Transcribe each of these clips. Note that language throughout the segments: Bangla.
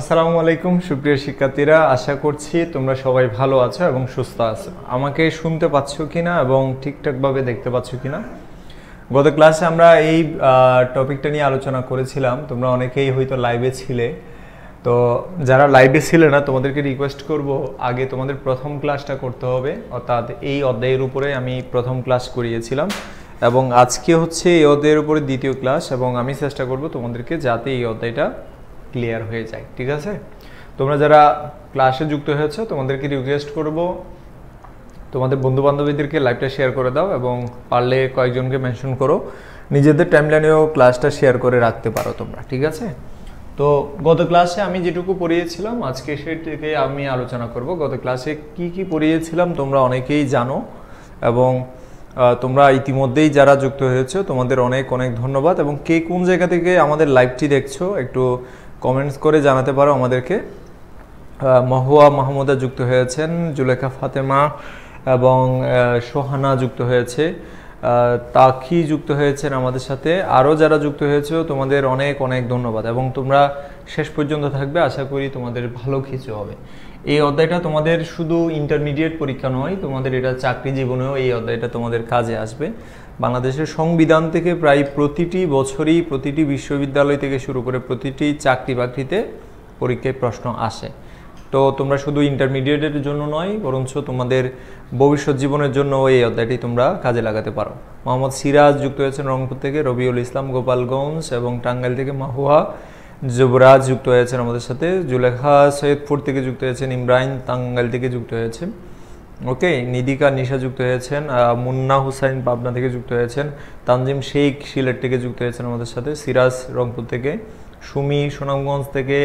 আসসালামু আলাইকুম সুপ্রিয় শিক্ষার্থীরা আশা করছি তোমরা সবাই ভালো আছো এবং সুস্থ আছো আমাকে শুনতে পাচ্ছ কি না এবং ঠিকঠাকভাবে দেখতে পাচ্ছ কি না গত ক্লাসে আমরা এই টপিকটা নিয়ে আলোচনা করেছিলাম তোমরা অনেকেই হয়তো লাইভে ছিলে তো যারা লাইভে ছিলে না তোমাদেরকে রিকোয়েস্ট করব আগে তোমাদের প্রথম ক্লাসটা করতে হবে অর্থাৎ এই অধ্যায়ের উপরে আমি প্রথম ক্লাস করিয়েছিলাম এবং আজকে হচ্ছে এই অধ্যায়ের উপরে দ্বিতীয় ক্লাস এবং আমি চেষ্টা করব তোমাদেরকে যাতে এই অধ্যায়টা ক্লিয়ার হয়ে যায় ঠিক আছে তোমরা যারা ক্লাসে যুক্ত হয়েছে তোমাদেরকে রিকোয়েস্ট করব তোমাদের বন্ধু বান্ধবীদেরকে লাইভটা শেয়ার করে দাও এবং পারলে কয়েকজনকে মেনশন করো নিজেদের টাইমলাইনেও ক্লাসটা শেয়ার করে রাখতে পারো তোমরা ঠিক আছে তো গত ক্লাসে আমি যেটুকু পড়িয়েছিলাম আজকে সেটিকে আমি আলোচনা করব গত ক্লাসে কি কি পড়িয়েছিলাম তোমরা অনেকেই জানো এবং তোমরা ইতিমধ্যেই যারা যুক্ত হয়েছে তোমাদের অনেক অনেক ধন্যবাদ এবং কে কোন জায়গা থেকে আমাদের লাইভটি দেখছো একটু কমেন্টস করে জানাতে পারো আমাদেরকে মহুয়া মাহমুদা যুক্ত হয়েছেন জুলেখা ফাতেমা এবং সোহানা যুক্ত হয়েছে তাকি যুক্ত হয়েছেন আমাদের সাথে আরও যারা যুক্ত হয়েছে তোমাদের অনেক অনেক ধন্যবাদ এবং তোমরা শেষ পর্যন্ত থাকবে আশা করি তোমাদের ভালো কিছু হবে এই অধ্যায়টা তোমাদের শুধু ইন্টারমিডিয়েট পরীক্ষা নয় তোমাদের এটা চাকরি জীবনেও এই অধ্যায়টা তোমাদের কাজে আসবে বাংলাদেশের সংবিধান থেকে প্রায় প্রতিটি বছরই প্রতিটি বিশ্ববিদ্যালয় থেকে শুরু করে প্রতিটি চাকরি বাকরিতে পরীক্ষায় প্রশ্ন আসে তো তোমরা শুধু ইন্টারমিডিয়েটের জন্য নয় বরঞ্চ তোমাদের ভবিষ্যৎ জীবনের জন্য এই অধ্যায়টি তোমরা কাজে লাগাতে পারো মোহাম্মদ সিরাজ যুক্ত হয়েছেন রংপুর থেকে রবিউল ইসলাম গোপালগঞ্জ এবং টাঙ্গাইল থেকে মাহুয়া যুবরাজ যুক্ত হয়েছেন আমাদের সাথে জুলেখা সৈয়দপুর থেকে যুক্ত হয়েছেন ইমরাইন টাঙ্গাইল থেকে যুক্ত হয়েছেন ওকে নিদিকা নিশা যুক্ত হয়েছেন মুন্না হুসাইন পাবনা থেকে যুক্ত হয়েছেন তানজিম শেখ সিলেট থেকে যুক্ত হয়েছেন আমাদের সাথে সিরাজ রংপুর থেকে সুমি সুনামগঞ্জ থেকে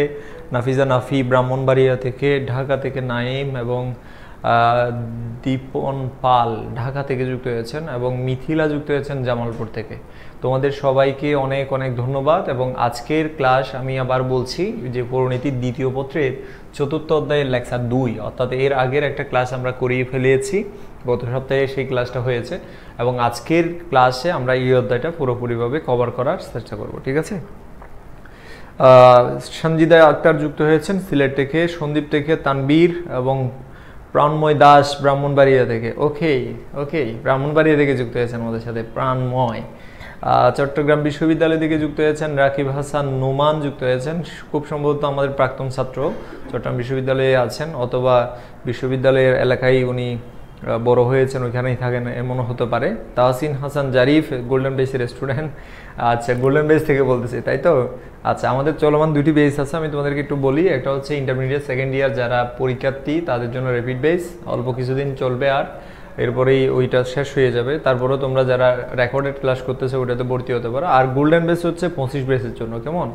নাফিজা নাফি ব্রাহ্মণবাড়িয়া থেকে ঢাকা থেকে নাইম এবং দীপন পাল ঢাকা থেকে যুক্ত হয়েছেন এবং মিথিলা যুক্ত হয়েছেন জামালপুর থেকে তোমাদের সবাইকে অনেক অনেক ধন্যবাদ এবং আজকের ক্লাস আমি আবার বলছি যে পরিণীতির দ্বিতীয় পত্রের চতুর্থ অধ্যায়ের লেকচার দুই অর্থাৎ এর আগের একটা ক্লাস আমরা করিয়ে ফেলেছি গত সপ্তাহে সেই ক্লাসটা হয়েছে এবং আজকের ক্লাসে আমরা এই অধ্যায়টা পুরোপুরিভাবে কভার করার চেষ্টা করব ঠিক আছে সঞ্জিদা আক্তার যুক্ত হয়েছেন সিলেট থেকে সন্দীপ থেকে তানবীর এবং প্রাণময় দাস ব্রাহ্মণবাড়িয়া থেকে ওকে ওকে ব্রাহ্মণবাড়িয়া থেকে যুক্ত হয়েছেন আমাদের সাথে প্রাণময় চট্টগ্রাম বিশ্ববিদ্যালয় থেকে যুক্ত হয়েছেন রাকিব হাসান নোমান যুক্ত হয়েছেন খুব সম্ভবত আমাদের প্রাক্তন ছাত্র চট্টগ্রাম বিশ্ববিদ্যালয়ে আছেন অথবা বিশ্ববিদ্যালয়ের এলাকায় উনি বড় হয়েছেন ওইখানেই থাকেন এমনও হতে পারে তাহসিন হাসান জারিফ গোল্ডেন বেসের স্টুডেন্ট আচ্ছা গোল্ডেন বেস থেকে বলতেছি তাই তো আচ্ছা আমাদের চলমান দুটি বেস আছে আমি তোমাদেরকে একটু বলি একটা হচ্ছে ইন্টারমিডিয়েট সেকেন্ড ইয়ার যারা পরীক্ষার্থী তাদের জন্য র্যাপিড বেস অল্প কিছুদিন চলবে আর এরপরেই ওইটা শেষ হয়ে যাবে তারপরে তোমরা যারা রেকর্ডেড ক্লাস করতেছে ওটাতে ভর্তি হতে পারো আর গোল্ডেন বেস হচ্ছে পঁচিশ বেসের জন্য কেমন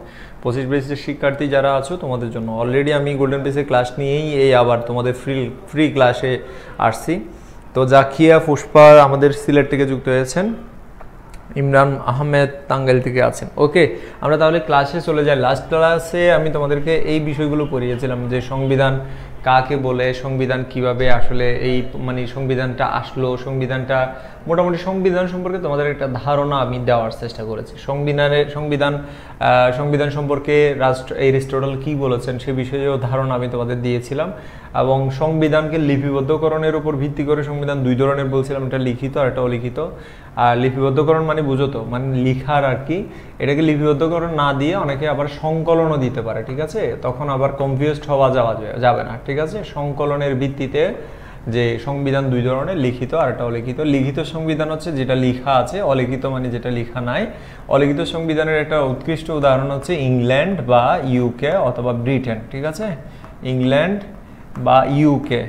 পঁচিশ বেসের শিক্ষার্থী যারা আছো তোমাদের জন্য অলরেডি আমি গোল্ডেন বেসের ক্লাস নিয়েই এই আবার তোমাদের ফ্রি ফ্রি ক্লাসে আসছি তো জাকিয়া পুষ্পা আমাদের সিলেট থেকে যুক্ত হয়েছেন ইমরান আহমেদ তাঙ্গাইল থেকে আছেন ওকে আমরা তাহলে ক্লাসে চলে যাই লাস্ট ক্লাসে আমি তোমাদেরকে এই বিষয়গুলো পড়িয়েছিলাম যে সংবিধান কাকে বলে সংবিধান কিভাবে আসলে এই মানে সংবিধানটা আসলো সংবিধানটা মোটামুটি সংবিধান সম্পর্কে তোমাদের একটা ধারণা আমি দেওয়ার চেষ্টা করেছি সংবিধানের সংবিধান সংবিধান সম্পর্কে রাষ্ট্র এই রেস্টোরাল কী বলেছেন সে বিষয়েও ধারণা আমি তোমাদের দিয়েছিলাম এবং সংবিধানকে লিপিবদ্ধকরণের উপর ভিত্তি করে সংবিধান দুই ধরনের বলছিলাম এটা লিখিত আর এটা অলিখিত আর লিপিবদ্ধকরণ মানে বুঝতো মানে লিখার আর কি এটাকে লিপিবদ্ধকরণ না দিয়ে অনেকে আবার সংকলনও দিতে পারে ঠিক আছে তখন আবার কনফিউজড হওয়া যাওয়া যাবে না ঠিক আছে সংকলনের ভিত্তিতে যে সংবিধান দুই ধরনের লিখিত আর একটা অলিখিত লিখিত সংবিধান হচ্ছে যেটা লিখা আছে অলিখিত মানে যেটা লিখা নাই অলিখিত সংবিধানের একটা উৎকৃষ্ট উদাহরণ হচ্ছে ইংল্যান্ড বা ইউকে অথবা ব্রিটেন ঠিক আছে ইংল্যান্ড বা ইউকে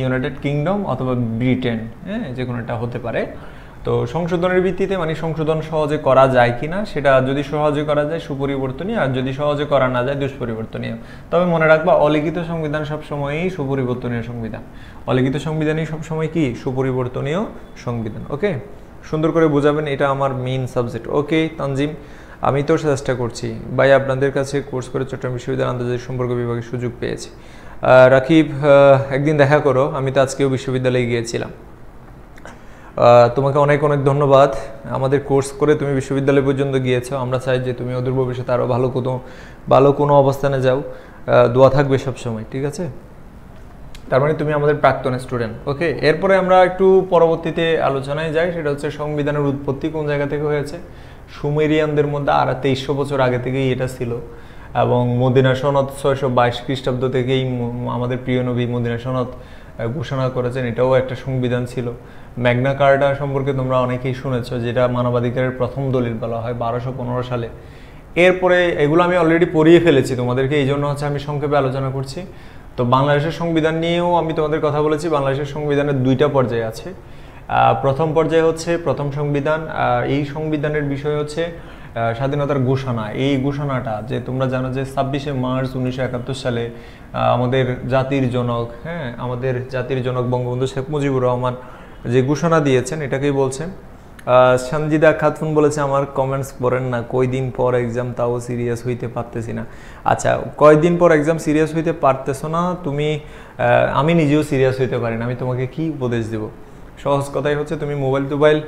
ইউনাইটেড কিংডম অথবা ব্রিটেন হ্যাঁ যে কোনো একটা হতে পারে তো সংশোধনের ভিত্তিতে মানে সংশোধন সহজে করা যায় কি না সেটা যদি সহজে করা যায় সুপরিবর্তনীয় আর যদি সহজে করা না যায় দুষ্পরিবর্তনীয় তবে মনে রাখবা অলিখিত সংবিধান সবসময়ই সুপরিবর্তনীয় সংবিধান অলিখিত সংবিধানই সবসময় কি সুপরিবর্তনীয় সংবিধান ওকে সুন্দর করে বোঝাবেন এটা আমার মেইন সাবজেক্ট ওকে তানজিম আমি তো চেষ্টা করছি ভাই আপনাদের কাছে কোর্স করে চট্টগ্রাম বিশ্ববিদ্যালয় আন্তর্জাতিক সম্পর্ক বিভাগে সুযোগ পেয়েছি রাকিব একদিন দেখা করো আমি তো আজকেও বিশ্ববিদ্যালয়ে গিয়েছিলাম তোমাকে অনেক অনেক ধন্যবাদ আমাদের কোর্স করে তুমি বিশ্ববিদ্যালয় পর্যন্ত গিয়েছো আমরা চাই যে তুমি ওদের ভবিষ্যতে আরও ভালো কোনো ভালো কোনো অবস্থানে যাও দোয়া থাকবে সবসময় ঠিক আছে তার মানে তুমি আমাদের প্রাক্তন স্টুডেন্ট ওকে এরপরে আমরা একটু পরবর্তীতে আলোচনায় যাই সেটা হচ্ছে সংবিধানের উৎপত্তি কোন জায়গা থেকে হয়েছে সুমেরিয়ানদের মধ্যে আর তেইশশো বছর আগে থেকেই এটা ছিল এবং মদিনা সনদ ছয়শো বাইশ খ্রিস্টাব্দ থেকেই আমাদের প্রিয় নবী মদিনা সনদ ঘোষণা করেছেন এটাও একটা সংবিধান ছিল ম্যাগনা কার্ডা সম্পর্কে তোমরা অনেকেই শুনেছ যেটা মানবাধিকারের প্রথম দলিল বলা হয় বারোশো পনেরো সালে এরপরে এগুলো আমি অলরেডি পড়িয়ে ফেলেছি তোমাদেরকে এই জন্য হচ্ছে আমি সংক্ষেপে আলোচনা করছি তো বাংলাদেশের সংবিধান নিয়েও আমি তোমাদের কথা বলেছি বাংলাদেশের সংবিধানের দুইটা পর্যায়ে আছে প্রথম পর্যায়ে হচ্ছে প্রথম সংবিধান এই সংবিধানের বিষয় হচ্ছে স্বাধীনতার ঘোষণা এই ঘোষণাটা যে তোমরা জানো যে ছাব্বিশে মার্চ উনিশশো সালে আমাদের জাতির জনক হ্যাঁ আমাদের জাতির জনক বঙ্গবন্ধু শেখ মুজিবুর রহমান যে ঘোষণা দিয়েছেন এটাকেই বলছেন সঞ্জিদা খাতুন বলেছে আমার কমেন্টস পড়েন না কয়দিন পর এক্সাম তাও সিরিয়াস হইতে পারতেছি না আচ্ছা কয়দিন পর এক্সাম সিরিয়াস হইতে পারতেছো না তুমি আমি নিজেও সিরিয়াস হইতে পারি না আমি তোমাকে কি উপদেশ দেবো সহজ কথাই হচ্ছে তুমি মোবাইল টোবাইল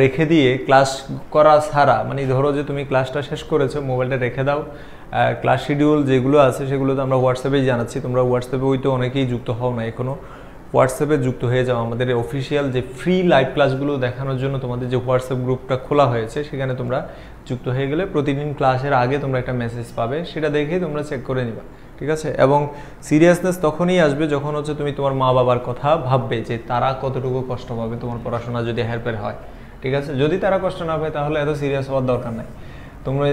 রেখে দিয়ে ক্লাস করা ছাড়া মানে ধরো যে তুমি ক্লাসটা শেষ করেছো মোবাইলটা রেখে দাও ক্লাস শিডিউল যেগুলো আছে সেগুলো তো আমরা হোয়াটসঅ্যাপেই জানাচ্ছি তোমরা হোয়াটসঅ্যাপে ওই তো অনেকেই যুক্ত হও না এখনও হোয়াটসঅ্যাপে যুক্ত হয়ে যাও আমাদের অফিসিয়াল যে ফ্রি লাইভ ক্লাসগুলো দেখানোর জন্য তোমাদের যে হোয়াটসঅ্যাপ গ্রুপটা খোলা হয়েছে সেখানে তোমরা যুক্ত হয়ে গেলে প্রতিদিন ক্লাসের আগে তোমরা একটা মেসেজ পাবে সেটা দেখেই তোমরা চেক করে নিবা ঠিক আছে এবং সিরিয়াসনেস তখনই আসবে যখন হচ্ছে তুমি তোমার মা বাবার কথা ভাববে যে তারা কতটুকু কষ্ট পাবে তোমার পড়াশোনা যদি হেরপের হয় ঠিক আছে যদি তারা কষ্ট না পায় তাহলে এত সিরিয়াস হওয়ার দরকার নাই তোমরা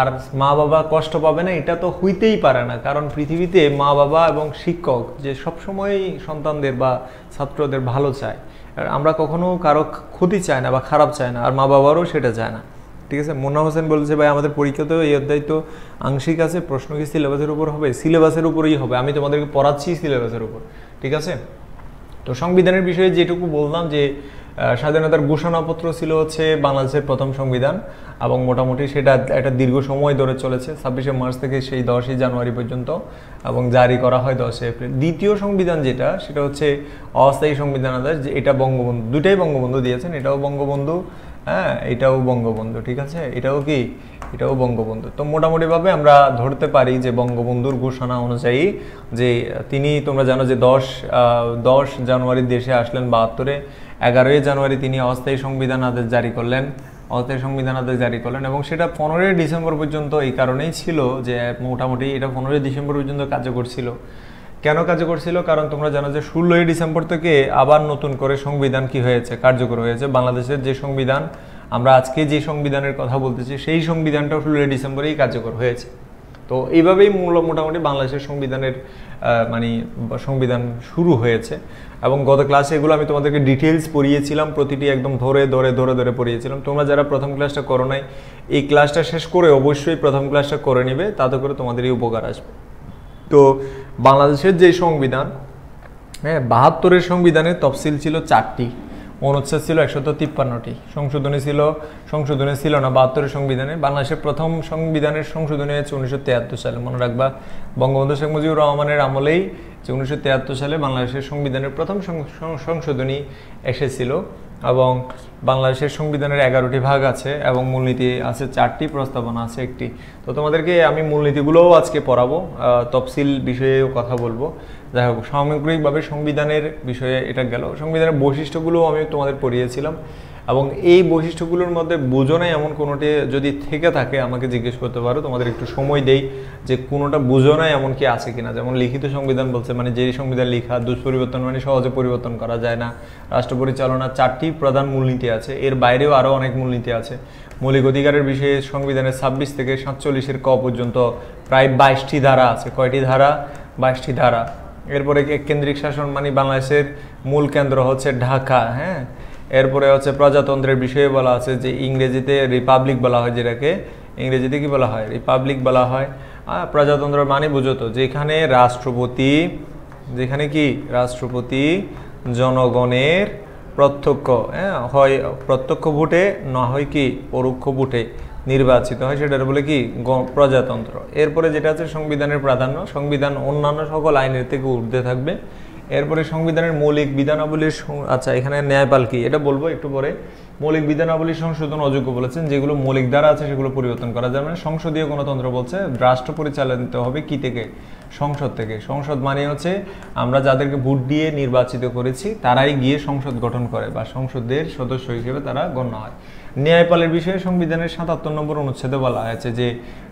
আর মা বাবা কষ্ট পাবে না এটা তো হইতেই পারে না কারণ পৃথিবীতে মা বাবা এবং শিক্ষক যে সবসময়ই সন্তানদের বা ছাত্রদের ভালো চায় আর আমরা কখনো কারো ক্ষতি চায় না বা খারাপ চায় না আর মা বাবারও সেটা চায় না ঠিক আছে মোনা হোসেন বলছে ভাই আমাদের পরীক্ষাতেও এই অধ্যায় তো আংশিক আছে প্রশ্ন কি সিলেবাসের উপর হবে সিলেবাসের উপরেই হবে আমি তোমাদেরকে পড়াচ্ছি সিলেবাসের উপর ঠিক আছে তো সংবিধানের বিষয়ে যেটুকু বললাম যে স্বাধীনতার ঘোষণাপত্র ছিল হচ্ছে বাংলাদেশের প্রথম সংবিধান এবং মোটামুটি সেটা একটা দীর্ঘ সময় ধরে চলেছে ছাব্বিশে মার্চ থেকে সেই দশই জানুয়ারি পর্যন্ত এবং জারি করা হয় দশই এপ্রিল দ্বিতীয় সংবিধান যেটা সেটা হচ্ছে অস্থায়ী সংবিধান আদেশ যে এটা বঙ্গবন্ধু দুটাই বঙ্গবন্ধু দিয়েছেন এটাও বঙ্গবন্ধু হ্যাঁ এটাও বঙ্গবন্ধু ঠিক আছে এটাও কি এটাও বঙ্গবন্ধু তো মোটামুটিভাবে আমরা ধরতে পারি যে বঙ্গবন্ধুর ঘোষণা অনুযায়ী যে তিনি তোমরা জানো যে দশ দশ জানুয়ারি দেশে আসলেন বাহাত্তরে এগারোই জানুয়ারি তিনি অস্থায়ী সংবিধান আদেশ জারি করলেন অস্থায়ী সংবিধান আদেশ জারি করলেন এবং সেটা পনেরোই ডিসেম্বর পর্যন্ত এই কারণেই ছিল যে মোটামুটি এটা পনেরোই ডিসেম্বর পর্যন্ত কার্যকর ছিল কেন কাজ করছিল কারণ তোমরা জানো যে ষোলোই ডিসেম্বর থেকে আবার নতুন করে সংবিধান কি হয়েছে কার্যকর হয়েছে বাংলাদেশের যে সংবিধান আমরা আজকে যে সংবিধানের কথা বলতেছি সেই সংবিধানটা ষোলোই ডিসেম্বরেই কার্যকর হয়েছে তো এইভাবেই মূল মোটামুটি বাংলাদেশের সংবিধানের মানে সংবিধান শুরু হয়েছে এবং গত ক্লাসে এগুলো আমি তোমাদেরকে ডিটেলস পড়িয়েছিলাম প্রতিটি একদম ধরে ধরে ধরে ধরে পড়িয়েছিলাম তোমরা যারা প্রথম ক্লাসটা করো নাই এই ক্লাসটা শেষ করে অবশ্যই প্রথম ক্লাসটা করে নেবে তাতে করে তোমাদেরই উপকার আসবে তো বাংলাদেশের যে সংবিধান হ্যাঁ বাহাত্তরের সংবিধানের তফসিল ছিল চারটি অনুচ্ছেদ ছিল একশত তিপ্পান্নটি সংশোধনী ছিল সংশোধনী ছিল না বাহাত্তরের সংবিধানে বাংলাদেশের প্রথম সংবিধানের সংশোধনী হয়েছে উনিশশো তিয়াত্তর সালে মনে রাখবা বঙ্গবন্ধু শেখ মুজিবুর রহমানের আমলেই যে উনিশশো তিয়াত্তর সালে বাংলাদেশের সংবিধানের প্রথম সংশোধনী এসেছিল এবং বাংলাদেশের সংবিধানের এগারোটি ভাগ আছে এবং মূলনীতি আছে চারটি প্রস্তাবনা আছে একটি তো তোমাদেরকে আমি মূলনীতিগুলোও আজকে পড়াবো তফসিল বিষয়েও কথা বলবো যাই হোক সামগ্রিকভাবে সংবিধানের বিষয়ে এটা গেল সংবিধানের বৈশিষ্ট্যগুলো আমি তোমাদের পড়িয়েছিলাম এবং এই বৈশিষ্ট্যগুলোর মধ্যে বোঝনে এমন কোনোটি যদি থেকে থাকে আমাকে জিজ্ঞেস করতে পারো তোমাদের একটু সময় দেই যে কোনোটা বোঝনায় এমন কি আছে কিনা যেমন লিখিত সংবিধান বলছে মানে যেই সংবিধান লেখা দুষ্পরিবর্তন মানে সহজে পরিবর্তন করা যায় না রাষ্ট্র পরিচালনার চারটি প্রধান মূলনীতি আছে এর বাইরেও আরও অনেক মূলনীতি আছে মৌলিক অধিকারের বিষয়ে সংবিধানের ছাব্বিশ থেকে সাতচল্লিশের ক পর্যন্ত প্রায় বাইশটি ধারা আছে কয়টি ধারা বাইশটি ধারা এরপরে কেন্দ্রিক শাসন মানে বাংলাদেশের মূল কেন্দ্র হচ্ছে ঢাকা হ্যাঁ এরপরে হচ্ছে প্রজাতন্ত্রের বিষয়ে বলা আছে যে ইংরেজিতে রিপাবলিক বলা হয় যেটাকে ইংরেজিতে কি বলা হয় রিপাবলিক বলা হয় প্রজাতন্ত্র মানে তো যেখানে রাষ্ট্রপতি যেখানে কি রাষ্ট্রপতি জনগণের প্রত্যক্ষ হ্যাঁ হয় প্রত্যক্ষ ভোটে না হয় কি পরোক্ষ ভোটে নির্বাচিত হয় সেটার বলে কি প্রজাতন্ত্র এরপরে যেটা আছে সংবিধানের প্রাধান্য সংবিধান অন্যান্য সকল আইনের থেকে ঊর্ধ্বে থাকবে এরপরে সংবিধানের মৌলিক বিধানাবলীর আচ্ছা এখানে ন্যায়পাল কি এটা বলবো একটু পরে মৌলিক বিধানাবলী সংশোধন অযোগ্য বলেছেন যেগুলো মৌলিক দ্বারা আছে সেগুলো পরিবর্তন করা যাবে না সংসদীয় গণতন্ত্র বলছে রাষ্ট্র পরিচালিত হবে কি থেকে সংসদ থেকে সংসদ মানে হচ্ছে আমরা যাদেরকে ভোট দিয়ে নির্বাচিত করেছি তারাই গিয়ে সংসদ গঠন করে বা সংসদের সদস্য হিসেবে তারা গণ্য হয় ন্যায়পালের বিষয়ে সংবিধানের সাতাত্তর নম্বর অনুচ্ছেদে বলা হয়েছে যে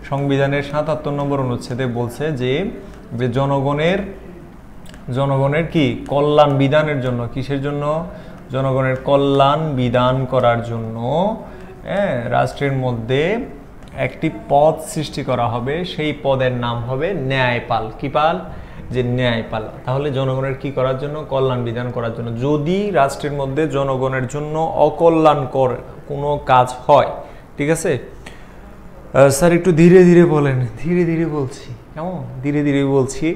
সংবিধানের সাতাত্তর নম্বর অনুচ্ছেদে বলছে যে যে জনগণের জনগণের কি কল্যাণ বিধানের জন্য কিসের জন্য জনগণের কল্যাণ বিধান করার জন্য হ্যাঁ রাষ্ট্রের মধ্যে একটি পদ সৃষ্টি করা হবে সেই পদের নাম হবে ন্যায়পাল কি পাল যে ন্যায়পাল তাহলে জনগণের কি করার জন্য কল্যাণ বিধান করার জন্য যদি রাষ্ট্রের মধ্যে জনগণের জন্য অকল্যাণকর কোনো কাজ হয় ঠিক আছে স্যার একটু ধীরে ধীরে বলেন ধীরে ধীরে বলছি কেমন ধীরে ধীরে বলছি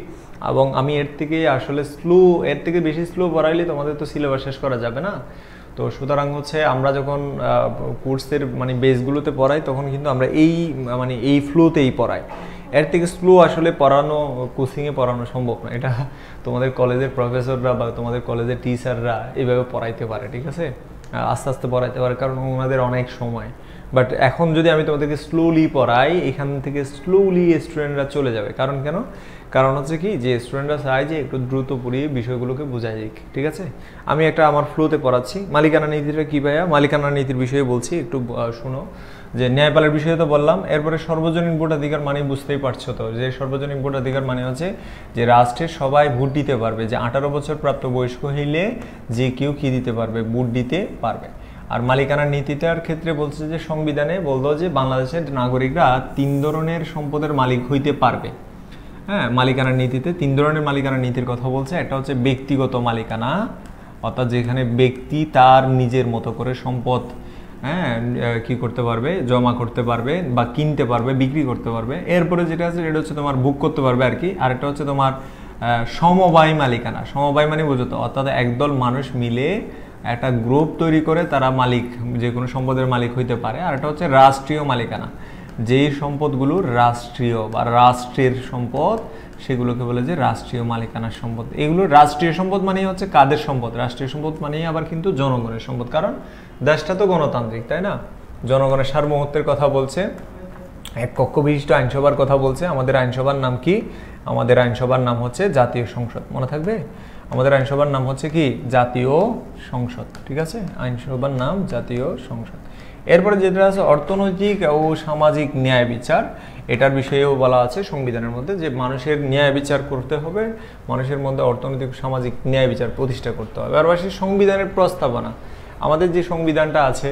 এবং আমি এর থেকে আসলে স্লো এর থেকে বেশি স্লো পড়াইলে তোমাদের তো সিলেবাস শেষ করা যাবে না তো সুতরাং হচ্ছে আমরা যখন কোর্সের মানে বেসগুলোতে পড়াই তখন কিন্তু আমরা এই মানে এই ফ্লোতেই পড়াই এর থেকে স্লো আসলে পড়ানো কোচিংয়ে পড়ানো সম্ভব না এটা তোমাদের কলেজের প্রফেসররা বা তোমাদের কলেজের টিচাররা এভাবে পড়াইতে পারে ঠিক আছে আস্তে আস্তে পড়াইতে পারে কারণ ওনাদের অনেক সময় বাট এখন যদি আমি তোমাদেরকে স্লোলি পড়াই এখান থেকে স্লোলি স্টুডেন্টরা চলে যাবে কারণ কেন কারণ হচ্ছে কি যে স্টুডেন্টরা চাই যে একটু দ্রুত পড়িয়ে বিষয়গুলোকে বোঝাই দিক ঠিক আছে আমি একটা আমার ফ্লোতে পড়াচ্ছি মালিকানা নীতিটা কী ভাইয়া মালিকানা নীতির বিষয়ে বলছি একটু শোনো যে ন্যায়পালের বিষয়ে তো বললাম এরপরে সর্বজনীন ভোটাধিকার মানে বুঝতেই পারছো তো যে সর্বজনীন ভোটাধিকার মানে হচ্ছে যে রাষ্ট্রে সবাই ভোট দিতে পারবে যে আঠারো বছর প্রাপ্ত বয়স্ক হইলে যে কেউ কী দিতে পারবে ভোট দিতে পারবে আর মালিকানার নীতিটার ক্ষেত্রে বলছে যে সংবিধানে বলতো যে বাংলাদেশের নাগরিকরা তিন ধরনের সম্পদের মালিক হইতে পারবে হ্যাঁ মালিকানার নীতিতে তিন ধরনের মালিকানার নীতির কথা বলছে একটা হচ্ছে ব্যক্তিগত মালিকানা অর্থাৎ যেখানে ব্যক্তি তার নিজের মতো করে সম্পদ হ্যাঁ কি করতে পারবে জমা করতে পারবে বা কিনতে পারবে বিক্রি করতে পারবে এরপরে যেটা আছে সেটা হচ্ছে তোমার বুক করতে পারবে আর কি আরেকটা হচ্ছে তোমার সমবায় মালিকানা সমবায় মানে বোঝো তো অর্থাৎ একদল মানুষ মিলে একটা গ্রুপ তৈরি করে তারা মালিক যে কোনো সম্পদের মালিক হইতে পারে আর এটা হচ্ছে রাষ্ট্রীয় মালিকানা যেই সম্পদগুলো রাষ্ট্রীয় বা রাষ্ট্রের সম্পদ সেগুলোকে বলে যে রাষ্ট্রীয় মালিকানার সম্পদ এগুলো রাষ্ট্রীয় সম্পদ মানেই হচ্ছে কাদের সম্পদ রাষ্ট্রীয় সম্পদ মানেই আবার কিন্তু জনগণের সম্পদ কারণ দেশটা তো গণতান্ত্রিক তাই না জনগণের সার্বভৌমত্বের কথা বলছে এক কক্ষ বিশিষ্ট আইনসভার কথা বলছে আমাদের আইনসভার নাম কি আমাদের আইনসভার নাম হচ্ছে জাতীয় সংসদ মনে থাকবে আমাদের আইনসভার নাম হচ্ছে কি জাতীয় সংসদ ঠিক আছে আইনসভার নাম জাতীয় সংসদ এরপরে যেটা আছে অর্থনৈতিক ও সামাজিক ন্যায় বিচার এটার বিষয়েও বলা আছে সংবিধানের মধ্যে যে মানুষের ন্যায় বিচার করতে হবে মানুষের মধ্যে অর্থনৈতিক সামাজিক ন্যায় বিচার প্রতিষ্ঠা করতে হবে আর সংবিধানের প্রস্তাবনা আমাদের যে সংবিধানটা আছে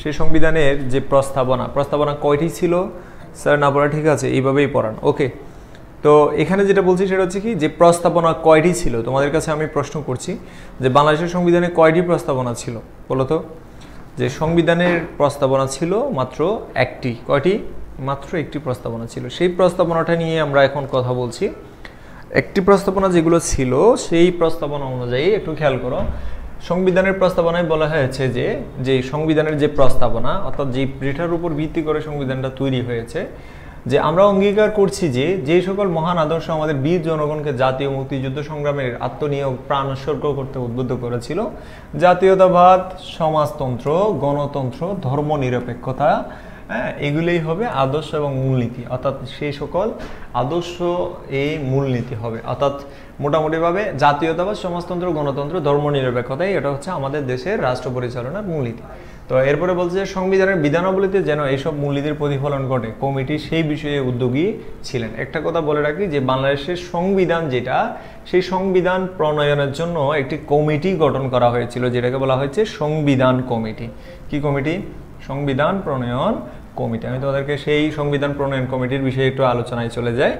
সেই সংবিধানের যে প্রস্তাবনা প্রস্তাবনা কয়টি ছিল স্যার না পড়া ঠিক আছে এইভাবেই পড়ান ওকে তো এখানে যেটা বলছি সেটা হচ্ছে কি যে প্রস্তাবনা কয়টি ছিল তোমাদের কাছে আমি প্রশ্ন করছি যে বাংলাদেশের সংবিধানে কয়টি প্রস্তাবনা ছিল বলো তো যে সংবিধানের প্রস্তাবনা ছিল মাত্র একটি কয়টি মাত্র একটি প্রস্তাবনা ছিল সেই প্রস্তাবনাটা নিয়ে আমরা এখন কথা বলছি একটি প্রস্তাবনা যেগুলো ছিল সেই প্রস্তাবনা অনুযায়ী একটু খেয়াল করো সংবিধানের প্রস্তাবনায় বলা হয়েছে যে যে সংবিধানের যে প্রস্তাবনা অর্থাৎ যে পৃঠার উপর ভিত্তি করে সংবিধানটা তৈরি হয়েছে যে আমরা অঙ্গীকার করছি যে যে সকল মহান আদর্শ আমাদের বীর জনগণকে জাতীয় মুক্তিযুদ্ধ সংগ্রামের আত্মনিয়োগ প্রাণ উৎসর্গ করতে উদ্বুদ্ধ করেছিল জাতীয়তাবাদ সমাজতন্ত্র গণতন্ত্র ধর্মনিরপেক্ষতা হ্যাঁ এগুলোই হবে আদর্শ এবং মূলনীতি অর্থাৎ সেই সকল আদর্শ এই মূলনীতি হবে অর্থাৎ মোটামুটিভাবে জাতীয়তাবাদ সমাজতন্ত্র গণতন্ত্র ধর্মনিরপেক্ষতাই এটা হচ্ছে আমাদের দেশের রাষ্ট্র পরিচালনার মূলনীতি তো এরপরে বলছে যে সংবিধানের বিধানাবলীতে যেন এইসব মূলনীতির প্রতিফলন ঘটে কমিটি সেই বিষয়ে উদ্যোগী ছিলেন একটা কথা বলে রাখি যে বাংলাদেশের সংবিধান যেটা সেই সংবিধান প্রণয়নের জন্য একটি কমিটি গঠন করা হয়েছিল যেটাকে বলা হয়েছে সংবিধান কমিটি কি কমিটি সংবিধান প্রণয়ন কমিটি আমি তোমাদেরকে সেই সংবিধান প্রণয়ন কমিটির বিষয়ে একটু আলোচনায় চলে যাই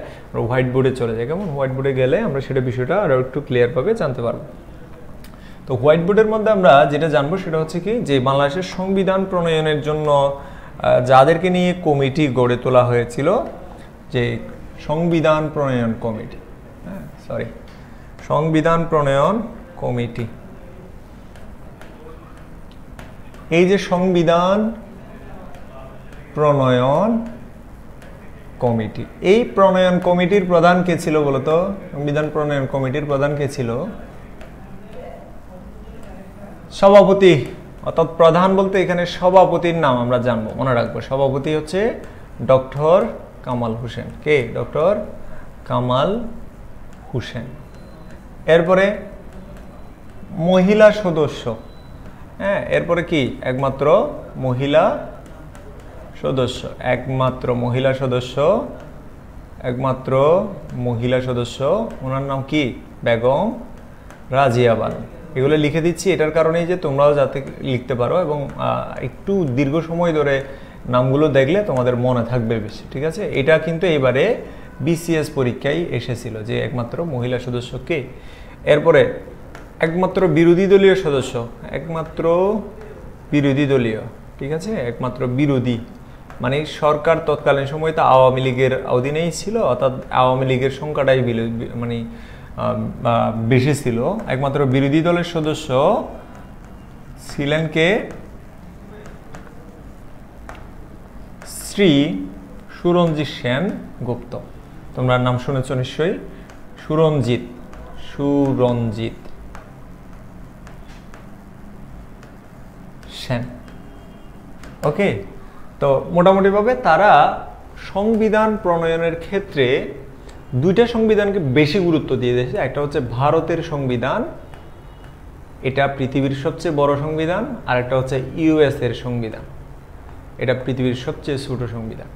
হোয়াইট বোর্ডে চলে যাই কেমন হোয়াইট বোর্ডে গেলে আমরা সেটা বিষয়টা আরও একটু ক্লিয়ারভাবে জানতে পারবো তো হোয়াইট বোর্ডের মধ্যে আমরা যেটা জানবো সেটা হচ্ছে কি যে বাংলাদেশের সংবিধান প্রণয়নের জন্য যাদেরকে নিয়ে কমিটি গড়ে তোলা হয়েছিল যে সংবিধান প্রণয়ন কমিটি হ্যাঁ সরি সংবিধান প্রণয়ন কমিটি এই যে সংবিধান প্রণয়ন কমিটি এই প্রণয়ন কমিটির প্রধান কে ছিল বলতো সংবিধান প্রণয়ন কমিটির প্রধান কে ছিল সভাপতি অর্থাৎ প্রধান বলতে এখানে সভাপতির নাম আমরা জানবো মনে রাখবো সভাপতি হচ্ছে ডক্টর কামাল হোসেন কে ডক্টর কামাল হোসেন এরপরে মহিলা সদস্য হ্যাঁ এরপরে কি একমাত্র মহিলা সদস্য একমাত্র মহিলা সদস্য একমাত্র মহিলা সদস্য ওনার নাম কি বেগম রাজিয়া বানু এগুলো লিখে দিচ্ছি এটার কারণেই যে তোমরাও যাতে লিখতে পারো এবং একটু দীর্ঘ সময় ধরে নামগুলো দেখলে তোমাদের মনে থাকবে বেশি ঠিক আছে এটা কিন্তু এবারে বিসিএস পরীক্ষায় এসেছিল যে একমাত্র মহিলা সদস্য কে এরপরে একমাত্র বিরোধী দলীয় সদস্য একমাত্র বিরোধী দলীয় ঠিক আছে একমাত্র বিরোধী মানে সরকার তৎকালীন সময় তো আওয়ামী লীগের অধীনেই ছিল অর্থাৎ আওয়ামী লীগের সংখ্যাটাই মানে বেশি ছিল একমাত্র বিরোধী দলের সদস্য ছিলেন কে শ্রী সুরঞ্জিত সেন গুপ্ত তোমরা নাম শুনেছ নিশ্চয়ই সুরঞ্জিত সুরঞ্জিত সেন ওকে তো মোটামুটিভাবে তারা সংবিধান প্রণয়নের ক্ষেত্রে দুইটা সংবিধানকে বেশি গুরুত্ব দিয়ে দিয়েছে একটা হচ্ছে ভারতের সংবিধান এটা পৃথিবীর সবচেয়ে বড় সংবিধান আর একটা হচ্ছে ইউএস এর সংবিধান এটা পৃথিবীর সবচেয়ে ছোট সংবিধান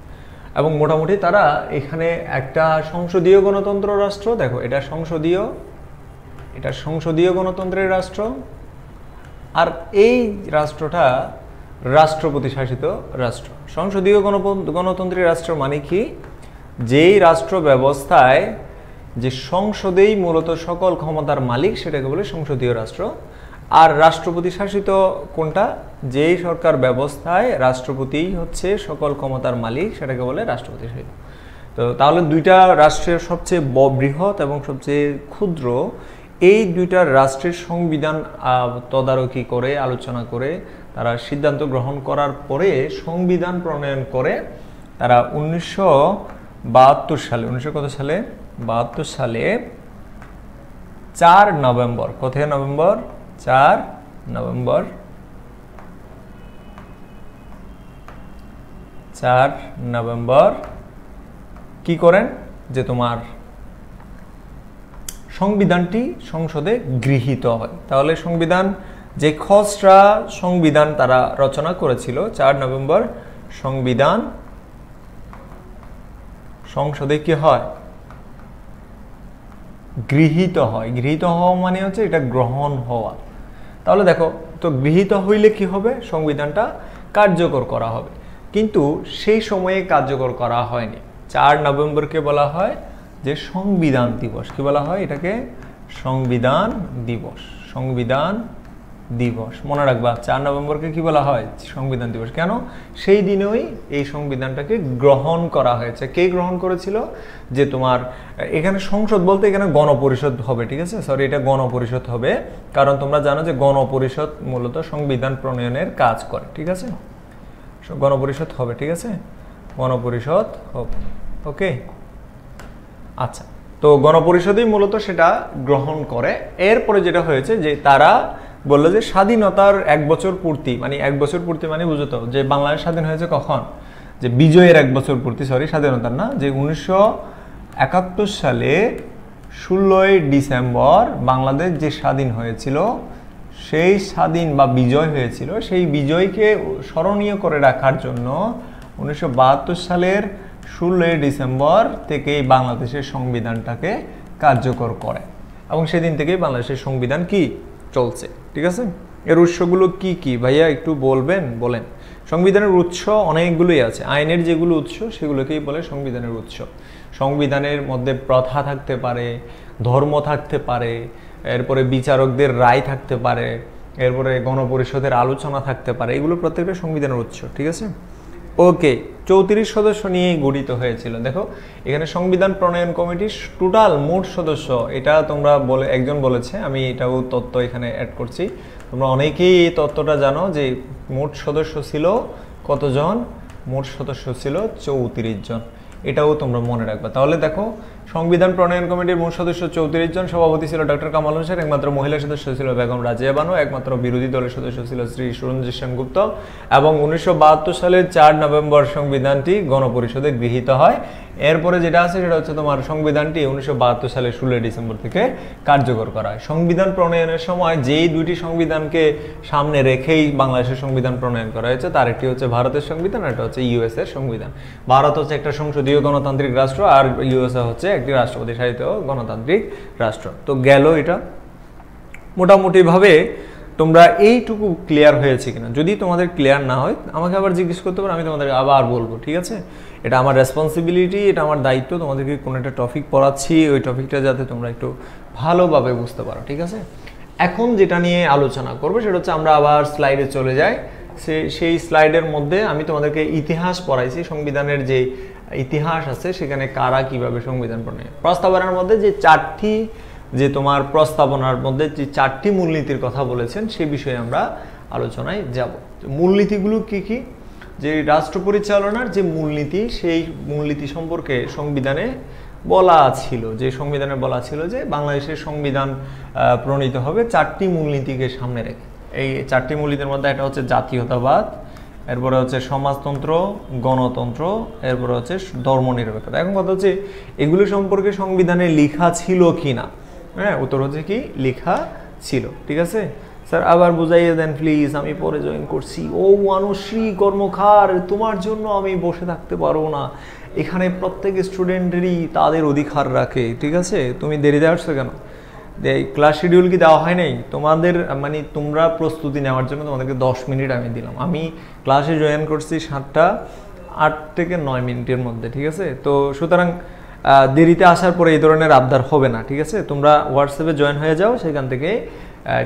এবং মোটামুটি তারা এখানে একটা সংসদীয় গণতন্ত্র রাষ্ট্র দেখো এটা সংসদীয় এটা সংসদীয় গণতন্ত্রের রাষ্ট্র আর এই রাষ্ট্রটা রাষ্ট্রপতি শাসিত রাষ্ট্র সংসদীয় গণতন্ত্রী রাষ্ট্র মানে কি যেই রাষ্ট্র ব্যবস্থায় যে সংসদেই মূলত সকল ক্ষমতার মালিক সেটাকে বলে সংসদীয় রাষ্ট্র আর রাষ্ট্রপতি শাসিত কোনটা যেই সরকার ব্যবস্থায় রাষ্ট্রপতিই হচ্ছে সকল ক্ষমতার মালিক সেটাকে বলে রাষ্ট্রপতি শাসিত তো তাহলে দুইটা রাষ্ট্রের সবচেয়ে বৃহৎ এবং সবচেয়ে ক্ষুদ্র এই দুইটা রাষ্ট্রের সংবিধান তদারকি করে আলোচনা করে তারা সিদ্ধান্ত গ্রহণ করার পরে সংবিধান প্রণয়ন করে তারা উনিশশো বাহাত্তর সালে উনিশশো কত সালে বাহাত্তর সালে চার নভেম্বর কোথায় নভেম্বর চার নভেম্বর চার নভেম্বর কি করেন যে তোমার সংবিধানটি সংসদে গৃহীত হয় তাহলে সংবিধান যে খসড়া সংবিধান তারা রচনা করেছিল চার নভেম্বর সংবিধান সংসদে কি হয় গৃহীত হয় গৃহীত হওয়া মানে হচ্ছে এটা গ্রহণ হওয়া তাহলে দেখো তো গৃহীত হইলে কি হবে সংবিধানটা কার্যকর করা হবে কিন্তু সেই সময়ে কার্যকর করা হয়নি চার নভেম্বরকে বলা হয় যে সংবিধান দিবস কি বলা হয় এটাকে সংবিধান দিবস সংবিধান দিবস মনে রাখবা চার নভেম্বরকে কি বলা হয় সংবিধান দিবস কেন সেই দিনেই এই সংবিধানটাকে গ্রহণ করা হয়েছে কে গ্রহণ করেছিল যে তোমার এখানে সংসদ বলতে এখানে গণপরিষদ হবে ঠিক আছে সরি এটা গণপরিষদ হবে কারণ তোমরা জানো যে গণপরিষদ মূলত সংবিধান প্রণয়নের কাজ করে ঠিক আছে গণপরিষদ হবে ঠিক আছে গণপরিষদ হবে ওকে আচ্ছা তো গণপরিষদই মূলত সেটা গ্রহণ করে এরপরে যেটা হয়েছে যে তারা বললো যে স্বাধীনতার এক বছর পূর্তি মানে এক বছর পূর্তি মানে বুঝতো যে বাংলাদেশ স্বাধীন হয়েছে কখন যে বিজয়ের এক বছর পূর্তি সরি স্বাধীনতার না যে উনিশশো একাত্তর সালে ষোলোই ডিসেম্বর বাংলাদেশ যে স্বাধীন হয়েছিল সেই স্বাধীন বা বিজয় হয়েছিল সেই বিজয়কে স্মরণীয় করে রাখার জন্য উনিশশো সালের ষোলোই ডিসেম্বর থেকেই বাংলাদেশের সংবিধানটাকে কার্যকর করে এবং সেদিন থেকেই বাংলাদেশের সংবিধান কি চলছে ঠিক আছে এর উৎসগুলো কি কি ভাইয়া একটু বলবেন বলেন সংবিধানের উৎস অনেকগুলোই আছে আইনের যেগুলো উৎস সেগুলোকেই বলে সংবিধানের উৎস সংবিধানের মধ্যে প্রথা থাকতে পারে ধর্ম থাকতে পারে এরপরে বিচারকদের রায় থাকতে পারে এরপরে গণপরিষদের আলোচনা থাকতে পারে এগুলো প্রত্যেকটা সংবিধানের উৎস ঠিক আছে ওকে চৌত্রিশ সদস্য নিয়েই গঠিত হয়েছিল দেখো এখানে সংবিধান প্রণয়ন কমিটির টোটাল মোট সদস্য এটা তোমরা বলে একজন বলেছে আমি এটাও তত্ত্ব এখানে অ্যাড করছি তোমরা অনেকেই এই তত্ত্বটা জানো যে মোট সদস্য ছিল কতজন মোট সদস্য ছিল চৌত্রিশ জন এটাও তোমরা মনে রাখবে তাহলে দেখো সংবিধান প্রণয়ন কমিটির মূল সদস্য চৌত্রিশ জন সভাপতি ছিল ডক্টর কামাল হোসেন একমাত্র মহিলা সদস্য ছিল বেগম রাজিয়া বানু একমাত্র বিরোধী দলের সদস্য ছিল শ্রী সুরঞ্জিত সেনগুপ্ত এবং উনিশশো সালের চার নভেম্বর সংবিধানটি গণপরিষদে গৃহীত হয় এরপরে যেটা আছে সেটা হচ্ছে তোমার সংবিধানটি উনিশশো সালে ষোলোই ডিসেম্বর থেকে কার্যকর করা হয় সংবিধান প্রণয়নের সময় যেই দুইটি সংবিধানকে সামনে রেখেই বাংলাদেশের সংবিধান প্রণয়ন করা হয়েছে তার একটি হচ্ছে ভারতের সংবিধান আর এটা হচ্ছে ইউএসএর সংবিধান ভারত হচ্ছে একটা সংসদীয় গণতান্ত্রিক রাষ্ট্র আর ইউএসএ হচ্ছে একটি রাষ্ট্রপতি শাসিত গণতান্ত্রিক রাষ্ট্র তো গেল এটা মোটামুটিভাবে তোমরা এইটুকু ক্লিয়ার হয়েছে কিনা যদি তোমাদের ক্লিয়ার না হয় আমাকে আবার জিজ্ঞেস করতে পারো আমি তোমাদের আবার বলবো ঠিক আছে এটা আমার রেসপন্সিবিলিটি এটা আমার দায়িত্ব তোমাদেরকে কোনো একটা টপিক পড়াচ্ছি ওই টপিকটা যাতে তোমরা একটু ভালোভাবে বুঝতে পারো ঠিক আছে এখন যেটা নিয়ে আলোচনা করবো সেটা হচ্ছে আমরা আবার স্লাইডে চলে যাই সে সেই স্লাইডের মধ্যে আমি তোমাদেরকে ইতিহাস পড়াইছি সংবিধানের যে ইতিহাস আছে সেখানে কারা কিভাবে সংবিধান প্রণয়ন প্রস্তাবনার মধ্যে যে চারটি যে তোমার প্রস্তাবনার মধ্যে যে চারটি মূলনীতির কথা বলেছেন সে বিষয়ে আমরা আলোচনায় যাব মূলনীতিগুলো কি কি যে রাষ্ট্র পরিচালনার যে মূলনীতি সেই মূলনীতি সম্পর্কে সংবিধানে বলা ছিল যে সংবিধানে বলা ছিল যে বাংলাদেশের সংবিধান প্রণীত হবে চারটি মূলনীতিকে সামনে রেখে এই চারটি মূলনীতির মধ্যে একটা হচ্ছে জাতীয়তাবাদ এরপরে হচ্ছে সমাজতন্ত্র গণতন্ত্র এরপরে হচ্ছে ধর্মনিরপেক্ষতা এখন কথা হচ্ছে এগুলো সম্পর্কে সংবিধানে লেখা ছিল কি না হ্যাঁ উত্তর হচ্ছে কি লেখা ছিল ঠিক আছে স্যার আবার বুঝাইয়ে দেন প্লিজ আমি পরে জয়েন করছি ও মানসী কর্মকার তোমার জন্য আমি বসে থাকতে পারবো না এখানে প্রত্যেক স্টুডেন্টেরই তাদের অধিকার রাখে ঠিক আছে তুমি দেরিতে আসছো কেন এই ক্লাস শিডিউল কি দেওয়া হয় নাই তোমাদের মানে তোমরা প্রস্তুতি নেওয়ার জন্য তোমাদেরকে দশ মিনিট আমি দিলাম আমি ক্লাসে জয়েন করছি সাতটা আট থেকে নয় মিনিটের মধ্যে ঠিক আছে তো সুতরাং দেরিতে আসার পরে এই ধরনের আবদার হবে না ঠিক আছে তোমরা হোয়াটসঅ্যাপে জয়েন হয়ে যাও সেখান থেকে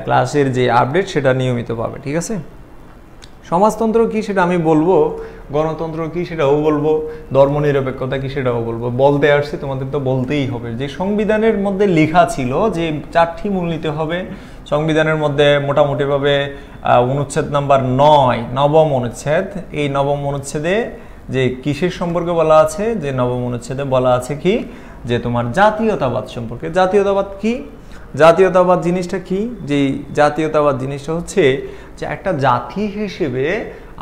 ক্লাসের যে আপডেট সেটা নিয়মিত পাবে ঠিক আছে সমাজতন্ত্র কি সেটা আমি বলবো গণতন্ত্র কি সেটাও বলবো ধর্মনিরপেক্ষতা কি সেটাও বলবো বলতে আসছি তোমাদের তো বলতেই হবে যে সংবিধানের মধ্যে লেখা ছিল যে চারটি মূল নিতে হবে সংবিধানের মধ্যে মোটামুটিভাবে অনুচ্ছেদ নাম্বার নয় নবম অনুচ্ছেদ এই নবম অনুচ্ছেদে যে কিসের সম্পর্কে বলা আছে যে নবম অনুচ্ছেদে বলা আছে কি যে তোমার জাতীয়তাবাদ সম্পর্কে জাতীয়তাবাদ কি জাতীয়তাবাদ জিনিসটা কি যে জাতীয়তাবাদ জিনিসটা হচ্ছে যে একটা জাতি হিসেবে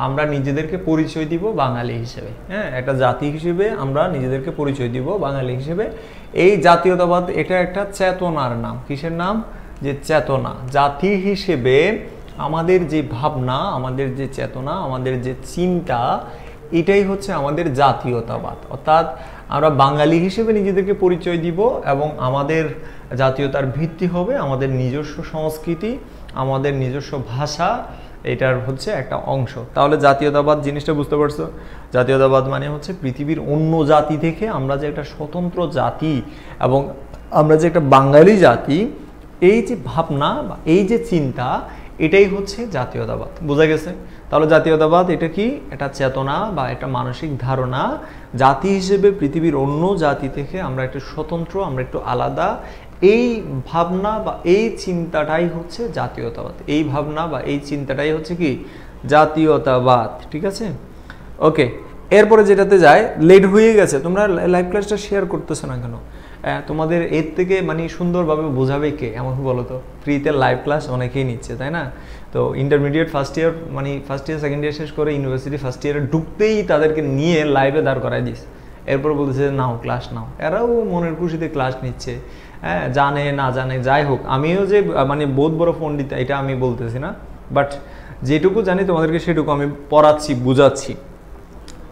আমরা নিজেদেরকে পরিচয় দিব বাঙালি হিসেবে হ্যাঁ একটা জাতি হিসেবে আমরা নিজেদেরকে পরিচয় দিব বাঙালি হিসেবে এই জাতীয়তাবাদ এটা একটা চেতনার নাম কিসের নাম যে চেতনা জাতি হিসেবে আমাদের যে ভাবনা আমাদের যে চেতনা আমাদের যে চিন্তা এটাই হচ্ছে আমাদের জাতীয়তাবাদ অর্থাৎ আমরা বাঙালি হিসেবে নিজেদেরকে পরিচয় দিব এবং আমাদের জাতীয়তার ভিত্তি হবে আমাদের নিজস্ব সংস্কৃতি আমাদের নিজস্ব ভাষা এটার হচ্ছে একটা অংশ তাহলে জাতীয়তাবাদ জিনিসটা বুঝতে পারছো জাতীয়তাবাদ মানে হচ্ছে পৃথিবীর অন্য জাতি থেকে আমরা যে একটা স্বতন্ত্র জাতি এবং আমরা যে একটা বাঙালি জাতি এই যে ভাবনা বা এই যে চিন্তা এটাই হচ্ছে জাতীয়তাবাদ বোঝা গেছে তাহলে জাতীয়তাবাদ এটা কি একটা চেতনা বা একটা মানসিক ধারণা জাতি হিসেবে পৃথিবীর অন্য জাতি থেকে আমরা একটু স্বতন্ত্র আমরা একটু আলাদা এই ভাবনা বা এই চিন্তাটাই হচ্ছে জাতীয়তাবাদ এই ভাবনা বা এই চিন্তাটাই হচ্ছে কি জাতীয়তাবাদ ঠিক আছে ওকে এরপরে যেটাতে যায় লেট হয়ে গেছে তোমরা লাইভ ক্লাসটা শেয়ার করতেছো না কেন তোমাদের এর থেকে মানে সুন্দরভাবে বোঝাবে কে এমন বলো তো ফ্রিতে লাইভ ক্লাস অনেকেই নিচ্ছে তাই না তো ইন্টারমিডিয়েট ফার্স্ট ইয়ার মানে ফার্স্ট ইয়ার সেকেন্ড ইয়ার শেষ করে ইউনিভার্সিটি ফার্স্ট ইয়ারে ঢুকতেই তাদেরকে নিয়ে লাইভে দাঁড় করাই দিস এরপর বলতেছে নাও ক্লাস নাও এরাও মনের খুশিতে ক্লাস নিচ্ছে হ্যাঁ জানে না জানে যাই হোক আমিও যে মানে বহুত বড় পণ্ডিত এটা আমি বলতেছি না বাট যেটুকু জানি তোমাদেরকে সেটুকু আমি পড়াচ্ছি বুঝাচ্ছি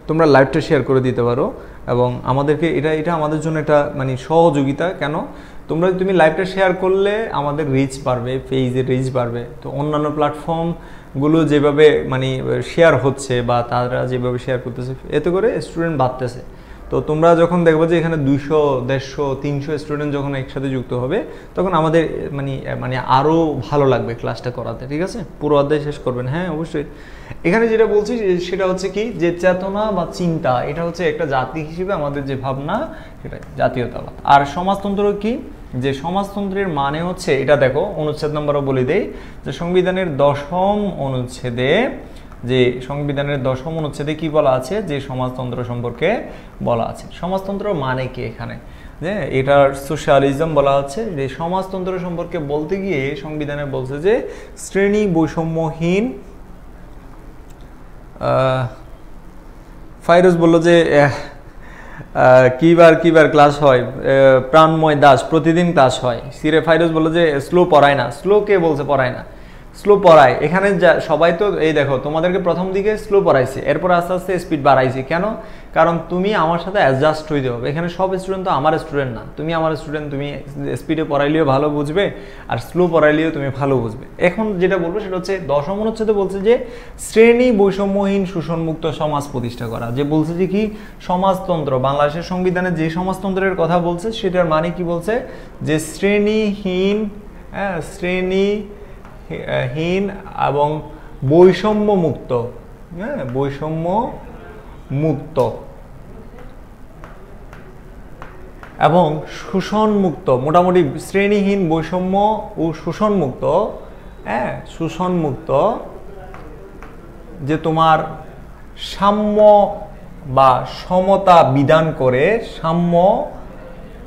তোমরা লাইভটা শেয়ার করে দিতে পারো এবং আমাদেরকে এটা এটা আমাদের জন্য এটা মানে সহযোগিতা কেন তোমরা তুমি লাইভটা শেয়ার করলে আমাদের রিচ বাড়বে পেজের রিচ বাড়বে তো অন্যান্য প্ল্যাটফর্মগুলো যেভাবে মানে শেয়ার হচ্ছে বা তারা যেভাবে শেয়ার করতেছে এতে করে স্টুডেন্ট বাড়তেছে তো তোমরা যখন দেখবো যে এখানে দুইশো দেড়শো তিনশো স্টুডেন্ট যখন একসাথে যুক্ত হবে তখন আমাদের মানে মানে আরও ভালো লাগবে ক্লাসটা করাতে ঠিক আছে পুরো অধ্যায় শেষ করবেন হ্যাঁ অবশ্যই এখানে যেটা বলছি সেটা হচ্ছে কি যে চেতনা বা চিন্তা এটা হচ্ছে একটা জাতি হিসেবে আমাদের যে ভাবনা সেটা জাতীয়তাবাদ আর সমাজতন্ত্র কি যে সমাজতন্ত্রের মানে হচ্ছে এটা দেখো অনুচ্ছেদ নম্বরও বলে দেয় যে সংবিধানের দশম অনুচ্ছেদে যে সংবিধানের দশম অনুচ্ছেদে কি বলা আছে যে সমাজতন্ত্র সম্পর্কে বলা আছে সমাজতন্ত্র মানে কি এখানে যে এটার সোশ্যালিজম বলা হচ্ছে যে সমাজতন্ত্র সম্পর্কে বলতে গিয়ে সংবিধানে বলছে যে শ্রেণী বৈষম্যহীন ফাইরুজ বলল যে কিবার কিবার ক্লাস হয় প্রাণময় দাস প্রতিদিন ক্লাস হয় সিরে ফাইরুজ বলল যে স্লো পড়ায় না স্লো কে বলছে পড়ায় না স্লো পড়ায় এখানে যা সবাই তো এই দেখো তোমাদেরকে প্রথম দিকে স্লো পড়াইছে এরপর আস্তে আস্তে স্পিড বাড়াইছি কেন কারণ তুমি আমার সাথে অ্যাডজাস্ট হইতে হবে এখানে সব স্টুডেন্ট তো আমার স্টুডেন্ট না তুমি আমার স্টুডেন্ট তুমি স্পিডে পড়াইলেও ভালো বুঝবে আর স্লো পড়াইলেও তুমি ভালো বুঝবে এখন যেটা বলবো সেটা হচ্ছে দশম অনুচ্ছেদে বলছে যে শ্রেণী বৈষম্যহীন শোষণমুক্ত সমাজ প্রতিষ্ঠা করা যে বলছে যে কি সমাজতন্ত্র বাংলাদেশের সংবিধানে যে সমাজতন্ত্রের কথা বলছে সেটার মানে কি বলছে যে শ্রেণীহীন হ্যাঁ শ্রেণী হীন এবং বৈষম্য মুক্ত হ্যাঁ বৈষম্য মুক্ত এবং শোষণ মুক্ত মোটামুটি শ্রেণীহীন বৈষম্য ও শোষণমুক্ত হ্যাঁ শোষণমুক্ত যে তোমার সাম্য বা সমতা বিধান করে সাম্য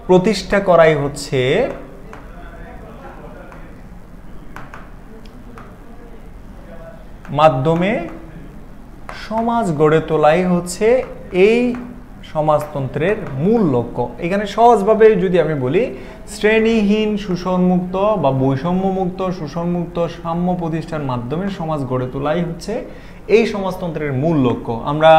প্রতিষ্ঠা করাই হচ্ছে মাধ্যমে সমাজ গড়ে তোলাই হচ্ছে এই সমাজতন্ত্রের মূল লক্ষ্য এখানে সহজভাবে যদি আমি বলি শ্রেণীহীন শোষণমুক্ত বা বৈষম্যমুক্ত শোষণমুক্ত সাম্য প্রতিষ্ঠার মাধ্যমে সমাজ গড়ে তোলাই হচ্ছে এই সমাজতন্ত্রের মূল লক্ষ্য আমরা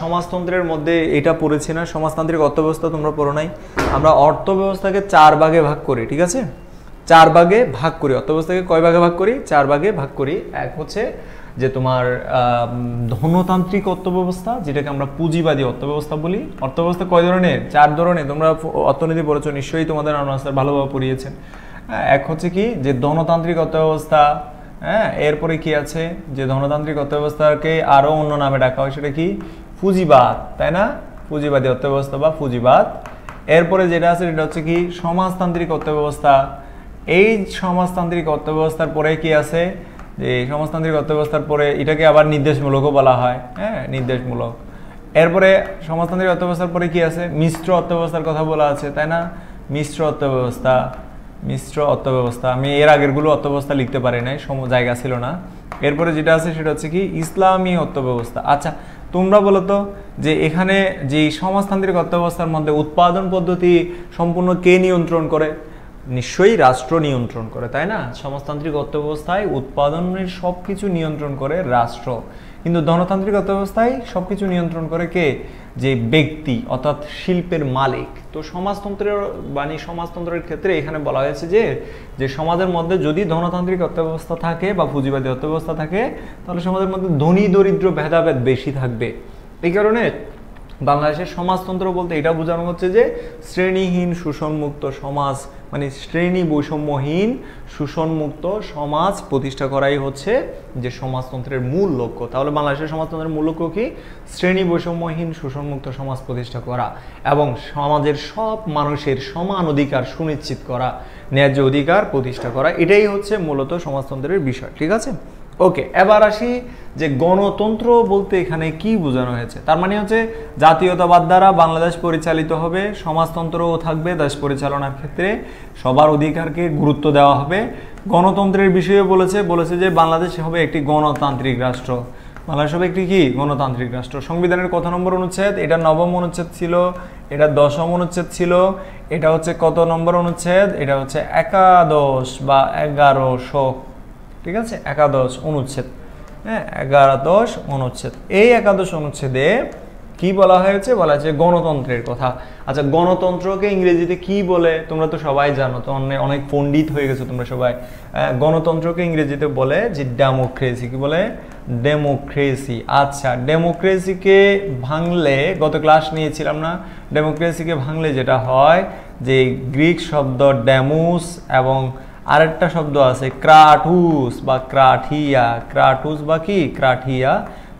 সমাজতন্ত্রের মধ্যে এটা পড়েছি না সমাজতান্ত্রিক অর্থব্যবস্থা তোমরা পড়ো নাই আমরা অর্থব্যবস্থাকে চার ভাগে ভাগ করি ঠিক আছে চার ভাগে ভাগ করি অর্থব্যবস্থাকে কয় ভাগে ভাগ করি চার ভাগে ভাগ করি এক হচ্ছে যে তোমার ধনতান্ত্রিক অর্থব্যবস্থা যেটাকে আমরা পুঁজিবাদী অর্থব্যবস্থা বলি অর্থব্যবস্থা কয় ধরনের চার ধরনের তোমরা অর্থনীতি পড়েছ নিশ্চয়ই তোমাদের অনার্সার ভালোভাবে পড়িয়েছেন হ্যাঁ, এক হচ্ছে কি যে ধনতান্ত্রিক অর্থব্যবস্থা হ্যাঁ এরপরে কি আছে যে ধনতান্ত্রিক অর্থব্যবস্থাকে আরও অন্য নামে ডাকা হয় সেটা কি পুঁজিবাদ তাই না পুঁজিবাদী অর্থব্যবস্থা বা পুঁজিবাদ এরপরে যেটা আছে সেটা হচ্ছে কি সমাজতান্ত্রিক অর্থব্যবস্থা এই সমাজতান্ত্রিক অর্থব্যবস্থার পরে কি আছে যে সমাজতান্ত্রিক অর্থব্যবস্থার পরে এটাকে আবার নির্দেশমূলকও বলা হয় হ্যাঁ নির্দেশমূলক এরপরে সমাজতান্ত্রিক অর্থব্যবস্থার পরে কি আছে মিশ্র অর্থব্যবস্থার কথা বলা আছে তাই না মিশ্র অর্থব্যবস্থা মিশ্র অর্থব্যবস্থা আমি এর আগেরগুলো অর্থব্যবস্থা লিখতে পারি নাই সম জায়গা ছিল না এরপরে যেটা আছে সেটা হচ্ছে কি ইসলামী অর্থব্যবস্থা আচ্ছা তোমরা বলো তো যে এখানে যে সমাজতান্ত্রিক অর্থব্যবস্থার মধ্যে উৎপাদন পদ্ধতি সম্পূর্ণ কে নিয়ন্ত্রণ করে নিশ্চয়ই রাষ্ট্র নিয়ন্ত্রণ করে তাই না সমাজতান্ত্রিক অর্থব্যবস্থায় উৎপাদনের সব কিছু নিয়ন্ত্রণ করে রাষ্ট্র কিন্তু ধনতান্ত্রিক অর্থব্যবস্থায় সব কিছু নিয়ন্ত্রণ করে কে যে ব্যক্তি অর্থাৎ শিল্পের মালিক তো সমাজতন্ত্রের বাণী মানে সমাজতন্ত্রের ক্ষেত্রে এখানে বলা হয়েছে যে যে সমাজের মধ্যে যদি ধনতান্ত্রিক অর্থব্যবস্থা থাকে বা পুঁজিবাদী অর্থব্যবস্থা থাকে তাহলে সমাজের মধ্যে ধনী দরিদ্র ভেদাভেদ বেশি থাকবে এই কারণে বাংলাদেশের সমাজতন্ত্র বলতে এটা বোঝানো হচ্ছে যে শ্রেণীহীন শোষণমুক্ত সমাজ মানে শ্রেণী বৈষম্যহীন শোষণমুক্ত সমাজ প্রতিষ্ঠা করাই হচ্ছে যে সমাজতন্ত্রের মূল লক্ষ্য তাহলে বাংলাদেশের সমাজতন্ত্রের মূল লক্ষ্য কি শ্রেণী বৈষম্যহীন শোষণমুক্ত সমাজ প্রতিষ্ঠা করা এবং সমাজের সব মানুষের সমান অধিকার সুনিশ্চিত করা ন্যায্য অধিকার প্রতিষ্ঠা করা এটাই হচ্ছে মূলত সমাজতন্ত্রের বিষয় ঠিক আছে ওকে এবার আসি যে গণতন্ত্র বলতে এখানে কি বোঝানো হয়েছে তার মানে হচ্ছে জাতীয়তাবাদ দ্বারা বাংলাদেশ পরিচালিত হবে সমাজতন্ত্রও থাকবে দেশ পরিচালনার ক্ষেত্রে সবার অধিকারকে গুরুত্ব দেওয়া হবে গণতন্ত্রের বিষয়ে বলেছে বলেছে যে বাংলাদেশ হবে একটি গণতান্ত্রিক রাষ্ট্র বাংলাদেশ হবে একটি কি গণতান্ত্রিক রাষ্ট্র সংবিধানের কত নম্বর অনুচ্ছেদ এটা নবম অনুচ্ছেদ ছিল এটা দশম অনুচ্ছেদ ছিল এটা হচ্ছে কত নম্বর অনুচ্ছেদ এটা হচ্ছে একাদশ বা এগারোশো ঠিক আছে একাদশ অনুচ্ছেদ হ্যাঁ একাদশ অনুচ্ছেদ এই একাদশ অনুচ্ছেদে কি বলা হয়েছে বলা হয়েছে গণতন্ত্রের কথা আচ্ছা গণতন্ত্রকে ইংরেজিতে কি বলে তোমরা তো সবাই জানো তো অনেক পণ্ডিত হয়ে গেছো তোমরা সবাই গণতন্ত্রকে ইংরেজিতে বলে যে ডেমোক্রেসি কি বলে ডেমোক্রেসি আচ্ছা ডেমোক্রেসিকে ভাঙলে গত ক্লাস নিয়েছিলাম না ডেমোক্রেসিকে ভাঙলে যেটা হয় যে গ্রিক শব্দ ড্যামুস এবং আরেকটা শব্দ আছে ক্রাটুস বা ক্রাঠিয়া ক্রাটুস বা কি ক্রাঠিয়া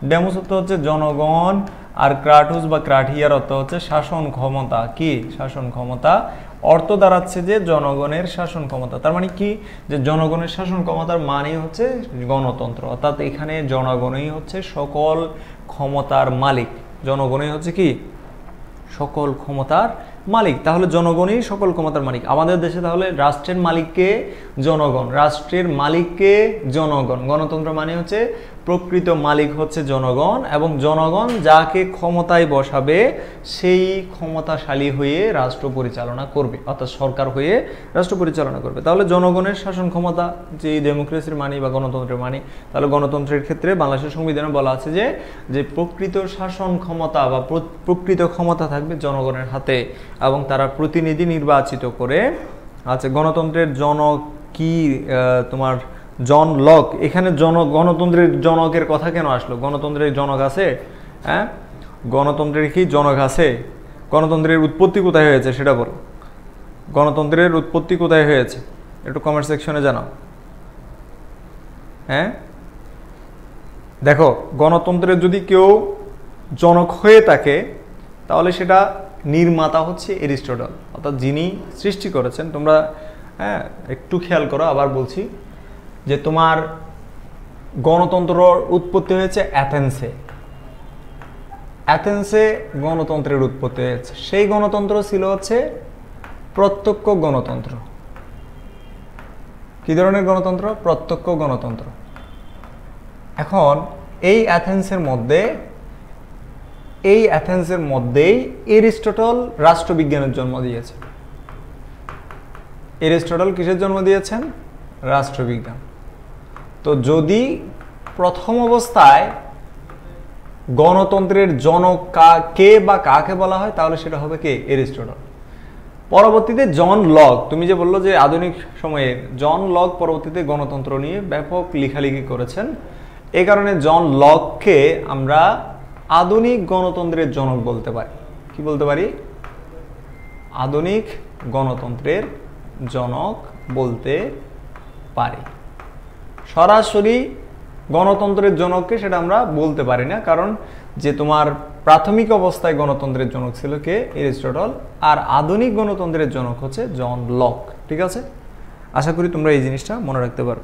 ডেমোস অর্থ হচ্ছে জনগণ আর ক্রাটুস বা ক্রাঠিয়ার অর্থ হচ্ছে শাসন ক্ষমতা কি শাসন ক্ষমতা অর্থ দাঁড়াচ্ছে যে জনগণের শাসন ক্ষমতা তার মানে কি যে জনগণের শাসন ক্ষমতার মানেই হচ্ছে গণতন্ত্র অর্থাৎ এখানে জনগণই হচ্ছে সকল ক্ষমতার মালিক জনগণই হচ্ছে কি সকল ক্ষমতার মালিক তাহলে জনগণই সকল ক্ষমতার মালিক আমাদের দেশে তাহলে রাষ্ট্রের মালিককে জনগণ রাষ্ট্রের মালিককে জনগণ গণতন্ত্র মানে হচ্ছে প্রকৃত মালিক হচ্ছে জনগণ এবং জনগণ যাকে ক্ষমতায় বসাবে সেই ক্ষমতাশালী হয়ে রাষ্ট্র পরিচালনা করবে অর্থাৎ সরকার হয়ে রাষ্ট্র পরিচালনা করবে তাহলে জনগণের শাসন ক্ষমতা যে ডেমোক্রেসির মানি বা গণতন্ত্রের মানি তাহলে গণতন্ত্রের ক্ষেত্রে বাংলাদেশের সংবিধানে বলা আছে যে যে প্রকৃত শাসন ক্ষমতা বা প্রকৃত ক্ষমতা থাকবে জনগণের হাতে এবং তারা প্রতিনিধি নির্বাচিত করে আচ্ছা গণতন্ত্রের জন কি তোমার জন লক এখানে জন গণতন্ত্রের জনকের কথা কেন আসলো গণতন্ত্রের জনক আছে হ্যাঁ গণতন্ত্রের কি জনক আছে গণতন্ত্রের উৎপত্তি কোথায় হয়েছে সেটা বলো গণতন্ত্রের উৎপত্তি কোথায় হয়েছে একটু কমেন্ট সেকশনে জানাও হ্যাঁ দেখো গণতন্ত্রের যদি কেউ জনক হয়ে থাকে তাহলে সেটা নির্মাতা হচ্ছে এরিস্টটল অর্থাৎ যিনি সৃষ্টি করেছেন তোমরা হ্যাঁ একটু খেয়াল করো আবার বলছি যে তোমার গণতন্ত্র উৎপত্তি হয়েছে অ্যাথেন্সে অ্যাথেন্সে গণতন্ত্রের উৎপত্তি হয়েছে সেই গণতন্ত্র ছিল হচ্ছে প্রত্যক্ষ গণতন্ত্র কি ধরনের গণতন্ত্র প্রত্যক্ষ গণতন্ত্র এখন এই অ্যাথেন্সের মধ্যে এই অ্যাথেন্সের মধ্যেই এরিস্টটল রাষ্ট্রবিজ্ঞানের জন্ম দিয়েছে এরিস্টটল কিসের জন্ম দিয়েছেন রাষ্ট্রবিজ্ঞান তো যদি প্রথম অবস্থায় গণতন্ত্রের জনক কা কে বা কাকে বলা হয় তাহলে সেটা হবে কে এরিস্টটল পরবর্তীতে জন লক তুমি যে বললো যে আধুনিক সময়ে জন লক পরবর্তীতে গণতন্ত্র নিয়ে ব্যাপক লেখালেখি করেছেন এ কারণে জন লককে আমরা আধুনিক গণতন্ত্রের জনক বলতে পারি কি বলতে পারি আধুনিক গণতন্ত্রের জনক বলতে পারি সরাসরি গণতন্ত্রের জনককে সেটা আমরা বলতে পারি না কারণ যে তোমার প্রাথমিক অবস্থায় গণতন্ত্রের জনক ছিল কে এরিস্টটল আর আধুনিক গণতন্ত্রের জনক হচ্ছে জন লক ঠিক আছে আশা করি তোমরা এই জিনিসটা মনে রাখতে পারো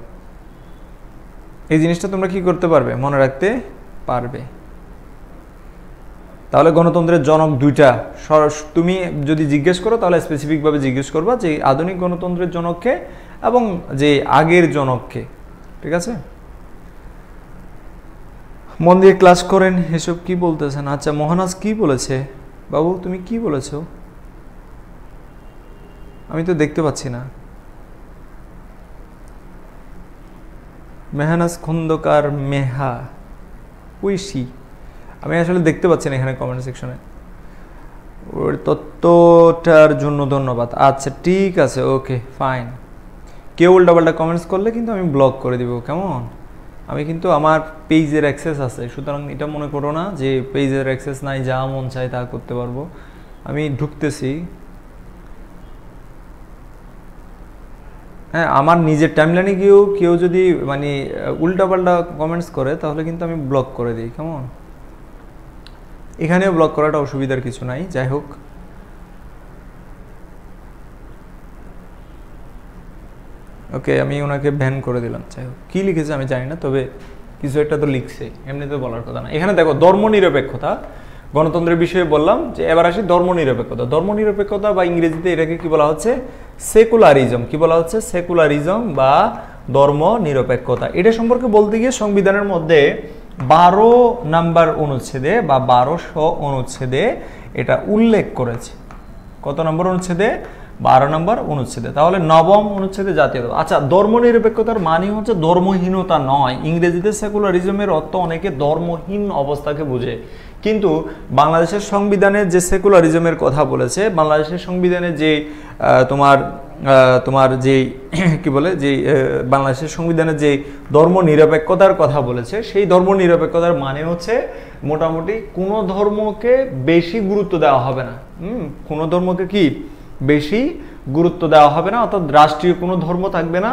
এই জিনিসটা তোমরা কি করতে পারবে মনে রাখতে পারবে তাহলে গণতন্ত্রের জনক দুইটা তুমি যদি জিজ্ঞেস করো তাহলে স্পেসিফিকভাবে জিজ্ঞেস করবা যে আধুনিক গণতন্ত্রের জনককে এবং যে আগের জনককে ঠিক আছে মন দিয়ে ক্লাস করেন এসব কি বলতেছেন আচ্ছা মহানাজ কি বলেছে বাবু তুমি কি বলেছ আমি তো দেখতে পাচ্ছি না মেহানাজ খন্দকার মেহা উইশি আমি আসলে দেখতে পাচ্ছি না এখানে কমেন্ট সেকশনে ওর তত্ত্বটার জন্য ধন্যবাদ আচ্ছা ঠিক আছে ওকে ফাইন কেউ উল্টাপাল্টা কমেন্টস করলে কিন্তু আমি ব্লক করে দিব কেমন আমি কিন্তু আমার পেজের অ্যাক্সেস আছে সুতরাং এটা মনে করো না যে পেজের অ্যাক্সেস নাই যা মন চায় তা করতে পারবো আমি ঢুকতেছি হ্যাঁ আমার নিজের টাইমলাইনে গিয়েও কেউ যদি মানে উল্টাপাল্টা কমেন্টস করে তাহলে কিন্তু আমি ব্লক করে দিই কেমন এখানেও ব্লক করাটা অসুবিধার কিছু নাই যাই হোক ওকে আমি ওনাকে ভ্যান করে দিলাম যাই হোক কী লিখেছে আমি জানি না তবে কিছু একটা তো লিখছে এমনি তো বলার কথা না এখানে দেখো ধর্মনিরপেক্ষতা গণতন্ত্রের বিষয়ে বললাম যে এবার আসি ধর্মনিরপেক্ষতা ধর্মনিরপেক্ষতা বা ইংরেজিতে এটাকে কি বলা হচ্ছে সেকুলারিজম কি বলা হচ্ছে সেকুলারিজম বা ধর্ম নিরপেক্ষতা এটা সম্পর্কে বলতে গিয়ে সংবিধানের মধ্যে বারো নাম্বার অনুচ্ছেদে বা বারোশো অনুচ্ছেদে এটা উল্লেখ করেছে কত নম্বর অনুচ্ছেদে বারো নম্বর অনুচ্ছেদে তাহলে নবম অনুচ্ছেদে জাতীয়তা আচ্ছা ধর্মনিরপেক্ষতার মানে হচ্ছে ধর্মহীনতা নয় ইংরেজিতে সেকুলারিজমের অর্থ অনেকে ধর্মহীন অবস্থাকে বোঝে কিন্তু বাংলাদেশের সংবিধানে যে সেকুলারিজমের কথা বলেছে বাংলাদেশের সংবিধানে যে তোমার তোমার যে কি বলে যে বাংলাদেশের সংবিধানে যে ধর্ম নিরপেক্ষতার কথা বলেছে সেই ধর্ম নিরপেক্ষতার মানে হচ্ছে মোটামুটি কোনো ধর্মকে বেশি গুরুত্ব দেওয়া হবে না কোনো ধর্মকে কি বেশি গুরুত্ব দেওয়া হবে না অর্থাৎ রাষ্ট্রীয় কোনো ধর্ম থাকবে না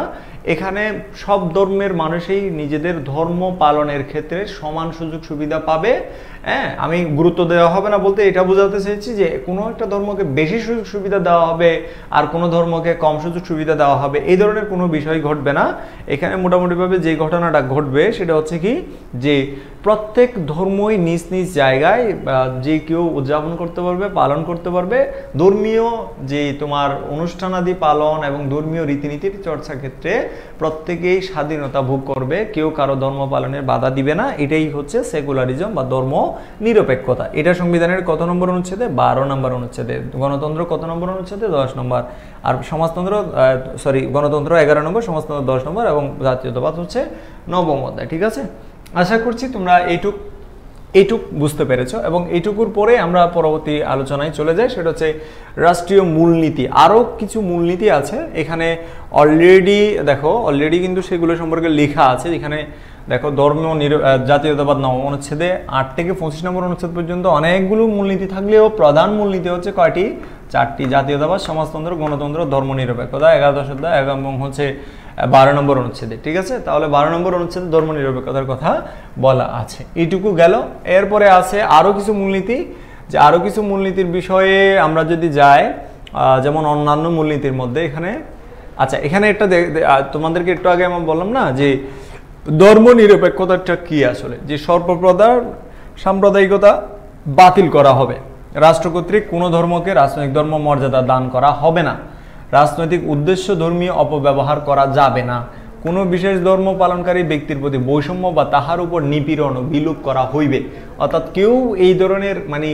এখানে সব ধর্মের মানুষই নিজেদের ধর্ম পালনের ক্ষেত্রে সমান সুযোগ সুবিধা পাবে হ্যাঁ আমি গুরুত্ব দেওয়া হবে না বলতে এটা বোঝাতে চেয়েছি যে কোনো একটা ধর্মকে বেশি সুযোগ সুবিধা দেওয়া হবে আর কোনো ধর্মকে কম সুযোগ সুবিধা দেওয়া হবে এই ধরনের কোনো বিষয় ঘটবে না এখানে মোটামুটিভাবে যে ঘটনাটা ঘটবে সেটা হচ্ছে কি যে প্রত্যেক ধর্মই নিজ নিজ জায়গায় যে কেউ উদযাপন করতে পারবে পালন করতে পারবে ধর্মীয় যে তোমার অনুষ্ঠানাদি পালন এবং ধর্মীয় রীতিনীতির চর্চা ক্ষেত্রে প্রত্যেকেই স্বাধীনতা ভোগ করবে কেউ কারো ধর্ম পালনের বাধা দিবে না এটাই হচ্ছে সেকুলারিজম বা ধর্ম নিরপেক্ষতা এটা সংবিধানের কত নম্বর অনুচ্ছেদে বারো নম্বর অনুচ্ছেদে গণতন্ত্র কত নম্বর অনুচ্ছেদে দশ নম্বর আর সমাজতন্ত্র সরি গণতন্ত্র এগারো নম্বর সমাজতন্ত্র দশ নম্বর এবং জাতীয়তাবাদ হচ্ছে নবম অধ্যায় ঠিক আছে আশা করছি তোমরা এইটুক এইটুক বুঝতে পেরেছ এবং এইটুকুর পরে আমরা পরবর্তী আলোচনায় চলে যাই সেটা হচ্ছে রাষ্ট্রীয় মূলনীতি আরও কিছু মূলনীতি আছে এখানে অলরেডি দেখো অলরেডি কিন্তু সেগুলো সম্পর্কে লেখা আছে যেখানে দেখো ধর্ম জাতীয়তাবাদ নব অনুচ্ছেদে আট থেকে পঁচিশ নম্বর অনুচ্ছেদ পর্যন্ত অনেকগুলো মূলনীতি থাকলেও প্রধান মূলনীতি হচ্ছে কয়টি চারটি জাতীয়তাবাদ সমাজতন্ত্র গণতন্ত্র ধর্ম নিরপেক্ষতা একাদশ অধ্যায় এবং হচ্ছে বারো নম্বর অনুচ্ছেদে ঠিক আছে তাহলে বারো নম্বর অনুচ্ছেদে ধর্ম নিরপেক্ষতার কথা বলা আছে এইটুকু গেল এরপরে আছে আরও কিছু মূলনীতি যে আরও কিছু মূলনীতির বিষয়ে আমরা যদি যাই যেমন অন্যান্য মূলনীতির মধ্যে এখানে আচ্ছা এখানে একটা তোমাদেরকে একটু আগে আমি বললাম না যে ধর্ম নিরপেক্ষতাটা কী আসলে যে সর্বপ্রদার সাম্প্রদায়িকতা বাতিল করা হবে রাষ্ট্র কর্তৃক কোনো ধর্মকে রাজনৈতিক ধর্ম মর্যাদা দান করা হবে না রাজনৈতিক উদ্দেশ্য ধর্মীয় অপব্যবহার করা যাবে না কোনো বিশেষ ধর্ম পালনকারী ব্যক্তির প্রতি বৈষম্য বা তাহার উপর নিপীড়ন বিলোপ করা হইবে অর্থাৎ কেউ এই ধরনের মানে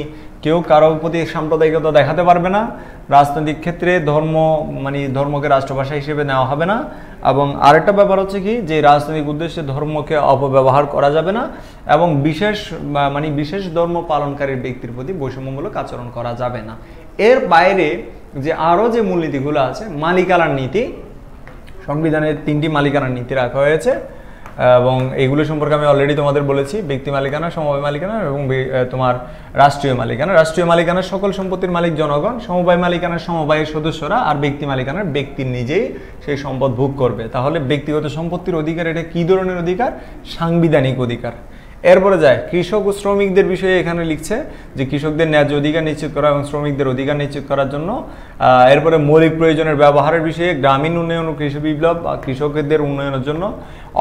কেউ কারো প্রতি সাম্প্রদায়িকতা দেখাতে পারবে না রাজনৈতিক ক্ষেত্রে ধর্ম মানে ধর্মকে রাষ্ট্রভাষা হিসেবে নেওয়া হবে না এবং আরেকটা ব্যাপার হচ্ছে কি যে রাজনৈতিক উদ্দেশ্যে ধর্মকে অপব্যবহার করা যাবে না এবং বিশেষ মানে বিশেষ ধর্ম পালনকারী ব্যক্তির প্রতি বৈষম্যমূলক আচরণ করা যাবে না এর বাইরে যে আরও যে মূলনীতিগুলো আছে মালিকানার নীতি সংবিধানের তিনটি মালিকানার নীতি রাখা হয়েছে এবং এইগুলো সম্পর্কে আমি অলরেডি তোমাদের বলেছি ব্যক্তি মালিকানা সমবায় মালিকানা এবং তোমার রাষ্ট্রীয় মালিকানা রাষ্ট্রীয় মালিকানার সকল সম্পত্তির মালিক জনগণ সমবায় মালিকানার সমবায়ের সদস্যরা আর ব্যক্তি মালিকানার ব্যক্তি নিজেই সেই সম্পদ ভোগ করবে তাহলে ব্যক্তিগত সম্পত্তির অধিকার এটা কী ধরনের অধিকার সাংবিধানিক অধিকার এরপরে যায় কৃষক ও শ্রমিকদের বিষয়ে এখানে লিখছে যে কৃষকদের ন্যায্য অধিকার নিশ্চিত করা এবং শ্রমিকদের অধিকার নিশ্চিত করার জন্য এরপরে মৌলিক প্রয়োজনের ব্যবহারের বিষয়ে গ্রামীণ উন্নয়ন ও কৃষি বিপ্লব বা কৃষকদের উন্নয়নের জন্য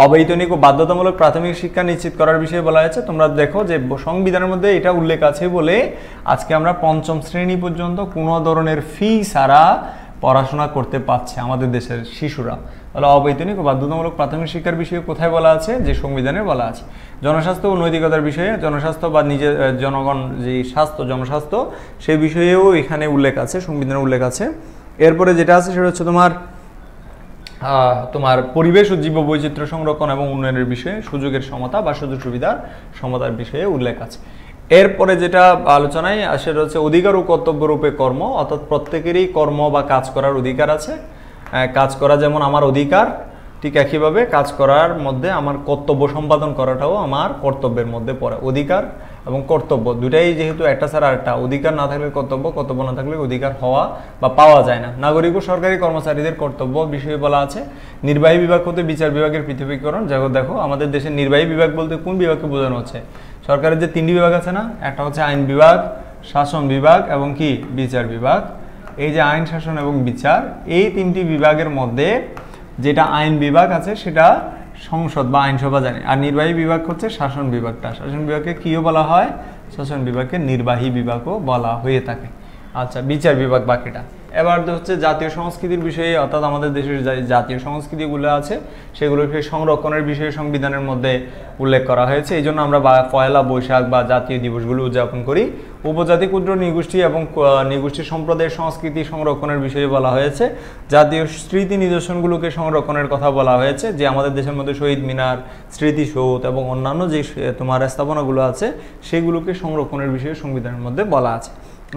অবৈতনিক ও বাধ্যতামূলক প্রাথমিক শিক্ষা নিশ্চিত করার বিষয়ে বলা হয়েছে তোমরা দেখো যে সংবিধানের মধ্যে এটা উল্লেখ আছে বলে আজকে আমরা পঞ্চম শ্রেণী পর্যন্ত কোনো ধরনের ফি ছাড়া পড়াশোনা করতে পারছে আমাদের দেশের শিশুরা তাহলে অবৈতনিক ও বাধ্যতামূলক প্রাথমিক শিক্ষার বিষয়ে কোথায় বলা আছে যে সংবিধানে বলা আছে জনস্বাস্থ্য ও নৈতিকতার বিষয়ে জনস্বাস্থ্য বা নিজের জনগণ যে স্বাস্থ্য জনস্বাস্থ্য সেই বিষয়েও এখানে উল্লেখ আছে সংবিধানের উল্লেখ আছে এরপরে যেটা আছে সেটা হচ্ছে তোমার তোমার পরিবেশ ও জীব বৈচিত্র্য সংরক্ষণ এবং উন্নয়নের বিষয়ে সুযোগের সমতা বা সুযোগ সুবিধার সমতার বিষয়ে উল্লেখ আছে এরপরে যেটা আলোচনায় সেটা হচ্ছে অধিকার ও কর্তব্য রূপে কর্ম অর্থাৎ প্রত্যেকেরই কর্ম বা কাজ করার অধিকার আছে কাজ করা যেমন আমার অধিকার ঠিক একইভাবে কাজ করার মধ্যে আমার কর্তব্য সম্পাদন করাটাও আমার কর্তব্যের মধ্যে পড়ে অধিকার এবং কর্তব্য দুটাই যেহেতু একটা ছাড়া একটা অধিকার না থাকলে কর্তব্য কর্তব্য না থাকলে অধিকার হওয়া বা পাওয়া যায় না নাগরিক ও সরকারি কর্মচারীদের কর্তব্য বিষয়ে বলা আছে নির্বাহী বিভাগ হতে বিচার বিভাগের পৃথিবীকরণ যাকে দেখো আমাদের দেশের নির্বাহী বিভাগ বলতে কোন বিভাগকে বোঝানো হচ্ছে সরকারের যে তিনটি বিভাগ আছে না একটা হচ্ছে আইন বিভাগ শাসন বিভাগ এবং কি বিচার বিভাগ এই যে আইন শাসন এবং বিচার এই তিনটি বিভাগের মধ্যে যেটা আইন বিভাগ আছে সেটা সংসদ বা আইনসভা জানে আর নির্বাহী বিভাগ হচ্ছে শাসন বিভাগটা শাসন বিভাগকে কিও বলা হয় শাসন বিভাগকে নির্বাহী বিভাগও বলা হয়ে থাকে আচ্ছা বিচার বিভাগ বাকিটা এবার হচ্ছে জাতীয় সংস্কৃতির বিষয়ে অর্থাৎ আমাদের দেশের জাতীয় সংস্কৃতিগুলো আছে সেগুলোকে সংরক্ষণের বিষয়ে সংবিধানের মধ্যে উল্লেখ করা হয়েছে এই জন্য আমরা পয়লা বৈশাখ বা জাতীয় দিবসগুলো উদযাপন করি উপজাতি ক্ষুদ্র নিগোষ্ঠী এবং নিগোষ্ঠী সম্প্রদায়ের সংস্কৃতি সংরক্ষণের বিষয়ে বলা হয়েছে জাতীয় স্মৃতি নিদর্শনগুলোকে সংরক্ষণের কথা বলা হয়েছে যে আমাদের দেশের মধ্যে শহীদ মিনার স্মৃতিসৌধ এবং অন্যান্য যে তোমার স্থাপনাগুলো আছে সেগুলোকে সংরক্ষণের বিষয়ে সংবিধানের মধ্যে বলা আছে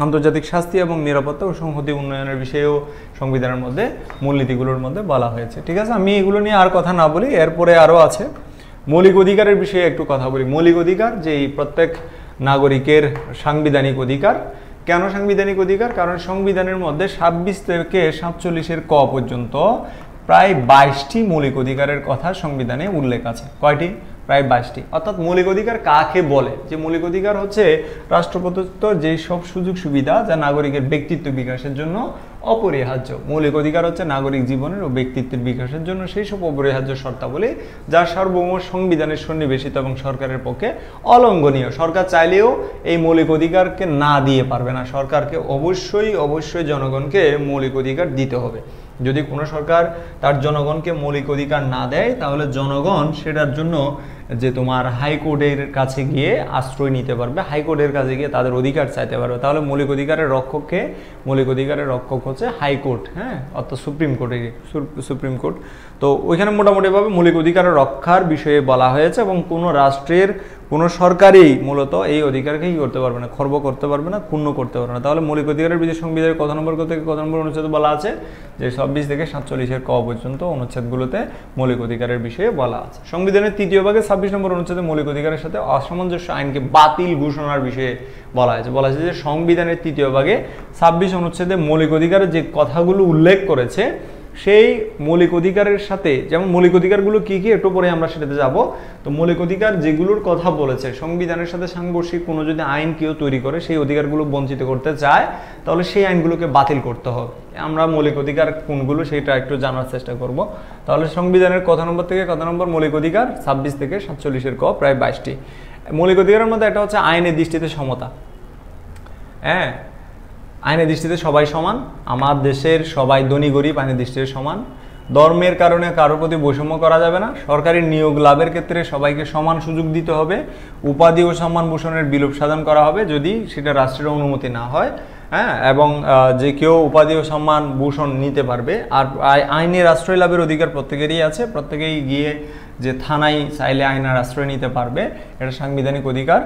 আন্তর্জাতিক শাস্তি এবং নিরাপত্তা ও সংহতি উন্নয়নের বিষয়েও সংবিধানের মধ্যে মূলনীতিগুলোর মধ্যে বলা হয়েছে ঠিক আছে আমি এগুলো নিয়ে আর কথা না বলি এরপরে আরও আছে মৌলিক অধিকারের বিষয়ে একটু কথা বলি মৌলিক অধিকার যে প্রত্যেক নাগরিকের সাংবিধানিক অধিকার কেন সাংবিধানিক অধিকার কারণ সংবিধানের মধ্যে ছাব্বিশ থেকে সাতচল্লিশের ক পর্যন্ত প্রায় বাইশটি মৌলিক অধিকারের কথা সংবিধানে উল্লেখ আছে কয়টি প্রায় বাইশটি অর্থাৎ মৌলিক অধিকার কাকে বলে যে মৌলিক অধিকার হচ্ছে রাষ্ট্রপ্রদত্ত যে সব সুযোগ সুবিধা যা নাগরিকের ব্যক্তিত্ব বিকাশের জন্য অপরিহার্য মৌলিক অধিকার হচ্ছে নাগরিক জীবনের ও ব্যক্তিত্বের বিকাশের জন্য সেই সব অপরিহার্য শর্তাবলী যা সার্বভৌম সংবিধানের সন্নিবেশিত এবং সরকারের পক্ষে অলঙ্ঘনীয় সরকার চাইলেও এই মৌলিক অধিকারকে না দিয়ে পারবে না সরকারকে অবশ্যই অবশ্যই জনগণকে মৌলিক অধিকার দিতে হবে যদি কোনো সরকার তার জনগণকে মৌলিক অধিকার না দেয় তাহলে জনগণ সেটার জন্য যে তোমার হাইকোর্টের কাছে গিয়ে আশ্রয় নিতে পারবে হাইকোর্টের কাছে গিয়ে তাদের অধিকার চাইতে পারবে তাহলে মৌলিক অধিকারের রক্ষককে মৌলিক অধিকারের রক্ষক হচ্ছে হাইকোর্ট হ্যাঁ অর্থাৎ সুপ্রিম কোর্টের সুপ্রিম কোর্ট তো ওইখানে মোটামুটিভাবে মৌলিক অধিকার রক্ষার বিষয়ে বলা হয়েছে এবং কোনো রাষ্ট্রের কোনো সরকারই মূলত এই অধিকারকে কী করতে পারবে না খর্ব করতে পারবে না ক্ষুণ্ণ করতে পারবে না তাহলে মৌলিক অধিকারের বিধি সংবিধানের কত নম্বর থেকে কত নম্বর অনুচ্ছেদ বলা আছে যে ছাব্বিশ থেকে সাতচল্লিশের ক পর্যন্ত অনুচ্ছেদগুলোতে মৌলিক অধিকারের বিষয়ে বলা আছে সংবিধানের তৃতীয় ভাগে ছাব্বিশ নম্বর অনুচ্ছেদে মৌলিক অধিকারের সাথে অসামঞ্জস্য আইনকে বাতিল ঘোষণার বিষয়ে বলা হয়েছে বলা হয়েছে যে সংবিধানের তৃতীয় ভাগে ছাব্বিশ অনুচ্ছেদে মৌলিক অধিকারের যে কথাগুলো উল্লেখ করেছে সেই মৌলিক অধিকারের সাথে যেমন মৌলিক অধিকারগুলো কী কী একটু পরে আমরা সেটাতে যাব তো মৌলিক অধিকার যেগুলোর কথা বলেছে সংবিধানের সাথে সাংঘর্ষিক কোনো যদি আইন কেউ তৈরি করে সেই অধিকারগুলো বঞ্চিত করতে চায় তাহলে সেই আইনগুলোকে বাতিল করতে হবে আমরা মৌলিক অধিকার কোনগুলো সেটা একটু জানার চেষ্টা করব তাহলে সংবিধানের কথা নম্বর থেকে কথা নম্বর মৌলিক অধিকার ছাব্বিশ থেকে সাতচল্লিশের ক প্রায় বাইশটি মৌলিক অধিকারের মধ্যে একটা হচ্ছে আইনের দৃষ্টিতে সমতা হ্যাঁ আইনের দৃষ্টিতে সবাই সমান আমার দেশের সবাই ধনী গরিব আইনের দৃষ্টিতে সমান ধর্মের কারণে কারোর প্রতি বৈষম্য করা যাবে না সরকারি নিয়োগ লাভের ক্ষেত্রে সবাইকে সমান সুযোগ দিতে হবে উপাধি ও সম্মান ভূষণের বিলোপ সাধন করা হবে যদি সেটা রাষ্ট্রের অনুমতি না হয় হ্যাঁ এবং যে কেউ উপাধি ও সম্মান ভূষণ নিতে পারবে আর আইনে আশ্রয় লাভের অধিকার প্রত্যেকেরই আছে প্রত্যেকেই গিয়ে যে থানায় চাইলে আইনের আশ্রয় নিতে পারবে এটা সাংবিধানিক অধিকার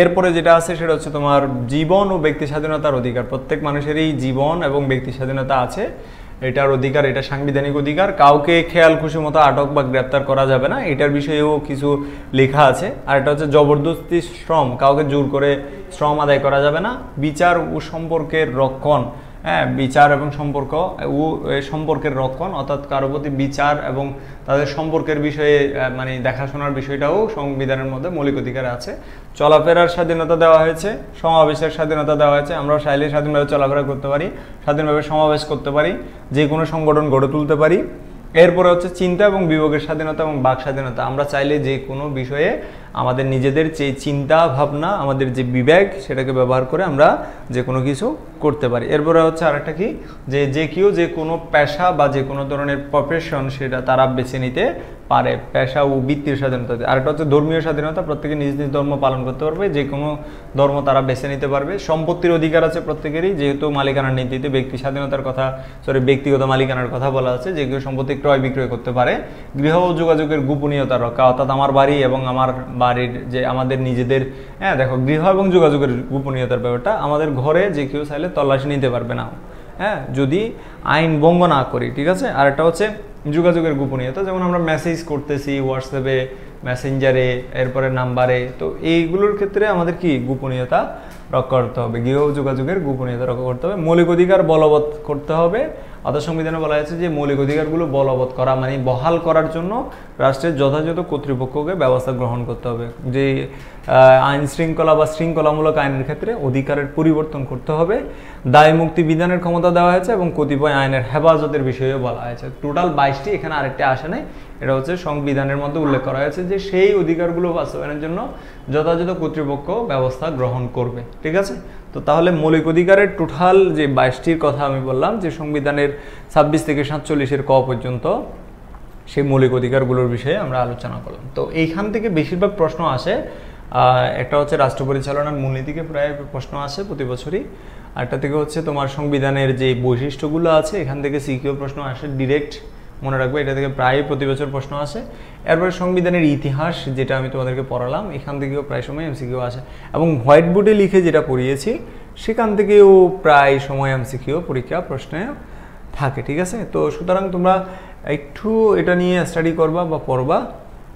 এরপরে যেটা আছে সেটা হচ্ছে তোমার জীবন ও ব্যক্তি স্বাধীনতার অধিকার প্রত্যেক মানুষেরই জীবন এবং ব্যক্তি স্বাধীনতা আছে এটার অধিকার এটা সাংবিধানিক অধিকার কাউকে খেয়াল খুশি মতো আটক বা গ্রেপ্তার করা যাবে না এটার বিষয়েও কিছু লেখা আছে আর এটা হচ্ছে জবরদস্তি শ্রম কাউকে জোর করে শ্রম আদায় করা যাবে না বিচার ও সম্পর্কের রক্ষণ হ্যাঁ বিচার এবং সম্পর্ক ও সম্পর্কের রক্ষণ অর্থাৎ কারো প্রতি বিচার এবং তাদের সম্পর্কের বিষয়ে মানে দেখাশোনার বিষয়টাও সংবিধানের মধ্যে মৌলিক অধিকার আছে চলাফেরার স্বাধীনতা দেওয়া হয়েছে সমাবেশের স্বাধীনতা দেওয়া হয়েছে আমরা চাইলে স্বাধীনভাবে চলাফেরা করতে পারি স্বাধীনভাবে সমাবেশ করতে পারি যে কোনো সংগঠন গড়ে তুলতে পারি এরপরে হচ্ছে চিন্তা এবং বিভোগের স্বাধীনতা এবং বাক স্বাধীনতা আমরা চাইলে যে কোনো বিষয়ে আমাদের নিজেদের যে চিন্তা ভাবনা আমাদের যে বিবেক সেটাকে ব্যবহার করে আমরা যে কোনো কিছু করতে পারি এরপরে হচ্ছে আরেকটা কি যে যে কেউ যে কোনো পেশা বা যে কোনো ধরনের প্রফেশন সেটা তারা বেছে নিতে পারে পেশা ও বৃত্তির স্বাধীনতা আরেকটা হচ্ছে ধর্মীয় স্বাধীনতা প্রত্যেকে নিজ নিজ ধর্ম পালন করতে পারবে যে কোনো ধর্ম তারা বেছে নিতে পারবে সম্পত্তির অধিকার আছে প্রত্যেকেরই যেহেতু মালিকানার নীতিতে ব্যক্তি স্বাধীনতার কথা সরি ব্যক্তিগত মালিকানার কথা বলা আছে যে কেউ সম্পত্তি ক্রয় বিক্রয় করতে পারে গৃহ ও যোগাযোগের গোপনীয়তা রক্ষা অর্থাৎ আমার বাড়ি এবং আমার বাড়ির যে আমাদের নিজেদের হ্যাঁ দেখো গৃহ এবং যোগাযোগের গোপনীয়তার ব্যাপারটা আমাদের ঘরে যে কেউ চাইলে তল্লাশি নিতে পারবে না হ্যাঁ যদি আইন ভঙ্গ না করি ঠিক আছে আর একটা হচ্ছে যোগাযোগের গোপনীয়তা যেমন আমরা মেসেজ করতেছি হোয়াটসঅ্যাপে মেসেঞ্জারে এরপরে নাম্বারে তো এইগুলোর ক্ষেত্রে আমাদের কি গোপনীয়তা রক্ষা করতে হবে গৃহ যোগাযোগের গোপনীয়তা রক্ষা করতে হবে মৌলিক অধিকার বলবৎ করতে হবে অর্থাৎ সংবিধানে বলা হয়েছে যে মৌলিক অধিকারগুলো বলবৎ করা মানে বহাল করার জন্য রাষ্ট্রের যথাযথ কর্তৃপক্ষকে ব্যবস্থা গ্রহণ করতে হবে যে আইন শৃঙ্খলা বা শৃঙ্খলামূলক আইনের ক্ষেত্রে অধিকারের পরিবর্তন করতে হবে দায় মুক্তি বিধানের ক্ষমতা দেওয়া হয়েছে এবং কতিপয় আইনের হেফাজতের বিষয়েও বলা হয়েছে টোটাল বাইশটি এখানে আরেকটি আসে নাই এটা হচ্ছে সংবিধানের মধ্যে উল্লেখ করা হয়েছে যে সেই অধিকারগুলো বাস্তবায়নের জন্য যথাযথ কর্তৃপক্ষ ব্যবস্থা গ্রহণ করবে ঠিক আছে তো তাহলে মৌলিক অধিকারের টোটাল যে বাইশটির কথা আমি বললাম যে সংবিধানের ছাব্বিশ থেকে সাতচল্লিশের ক পর্যন্ত সেই মৌলিক অধিকারগুলোর বিষয়ে আমরা আলোচনা করলাম তো এইখান থেকে বেশিরভাগ প্রশ্ন আসে একটা হচ্ছে রাষ্ট্র পরিচালনার মূলনীতিকে প্রায় প্রশ্ন আসে প্রতি বছরই আরেকটা থেকে হচ্ছে তোমার সংবিধানের যে বৈশিষ্ট্যগুলো আছে এখান থেকে সিকিউর প্রশ্ন আসে ডিরেক্ট মনে রাখবে এটা থেকে প্রায় প্রতি বছর প্রশ্ন আসে এরপরে সংবিধানের ইতিহাস যেটা আমি তোমাদেরকে পড়ালাম এখান থেকেও প্রায় সময় এমসিকিউ আসে এবং হোয়াইট বোর্ডে লিখে যেটা পড়িয়েছি সেখান থেকেও প্রায় সময় এমসিকিউ পরীক্ষা প্রশ্নে থাকে ঠিক আছে তো সুতরাং তোমরা একটু এটা নিয়ে স্টাডি করবা বা পড়বা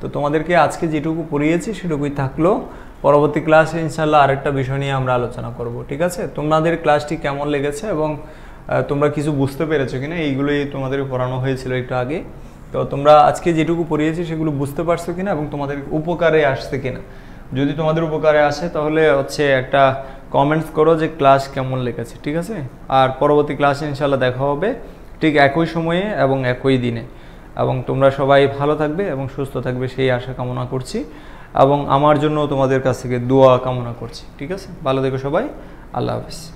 তো তোমাদেরকে আজকে যেটুকু পড়িয়েছি সেটুকুই থাকলো পরবর্তী ক্লাসে ইনশাল্লাহ আরেকটা বিষয় নিয়ে আমরা আলোচনা করব ঠিক আছে তোমাদের ক্লাসটি কেমন লেগেছে এবং তোমরা কিছু বুঝতে পেরেছো কিনা এইগুলোই তোমাদের পড়ানো হয়েছিল একটু আগে তো তোমরা আজকে যেটুকু পড়িয়েছি সেগুলো বুঝতে পারছো কিনা এবং তোমাদের উপকারে আসছে কিনা যদি তোমাদের উপকারে আসে তাহলে হচ্ছে একটা কমেন্টস করো যে ক্লাস কেমন লেগেছে ঠিক আছে আর পরবর্তী ক্লাসে ইনশাল্লাহ দেখা হবে ঠিক একই সময়ে এবং একই দিনে এবং তোমরা সবাই ভালো থাকবে এবং সুস্থ থাকবে সেই আশা কামনা করছি এবং আমার জন্য তোমাদের কাছ থেকে দোয়া কামনা করছি ঠিক আছে ভালো থেকো সবাই আল্লাহ হাফিজ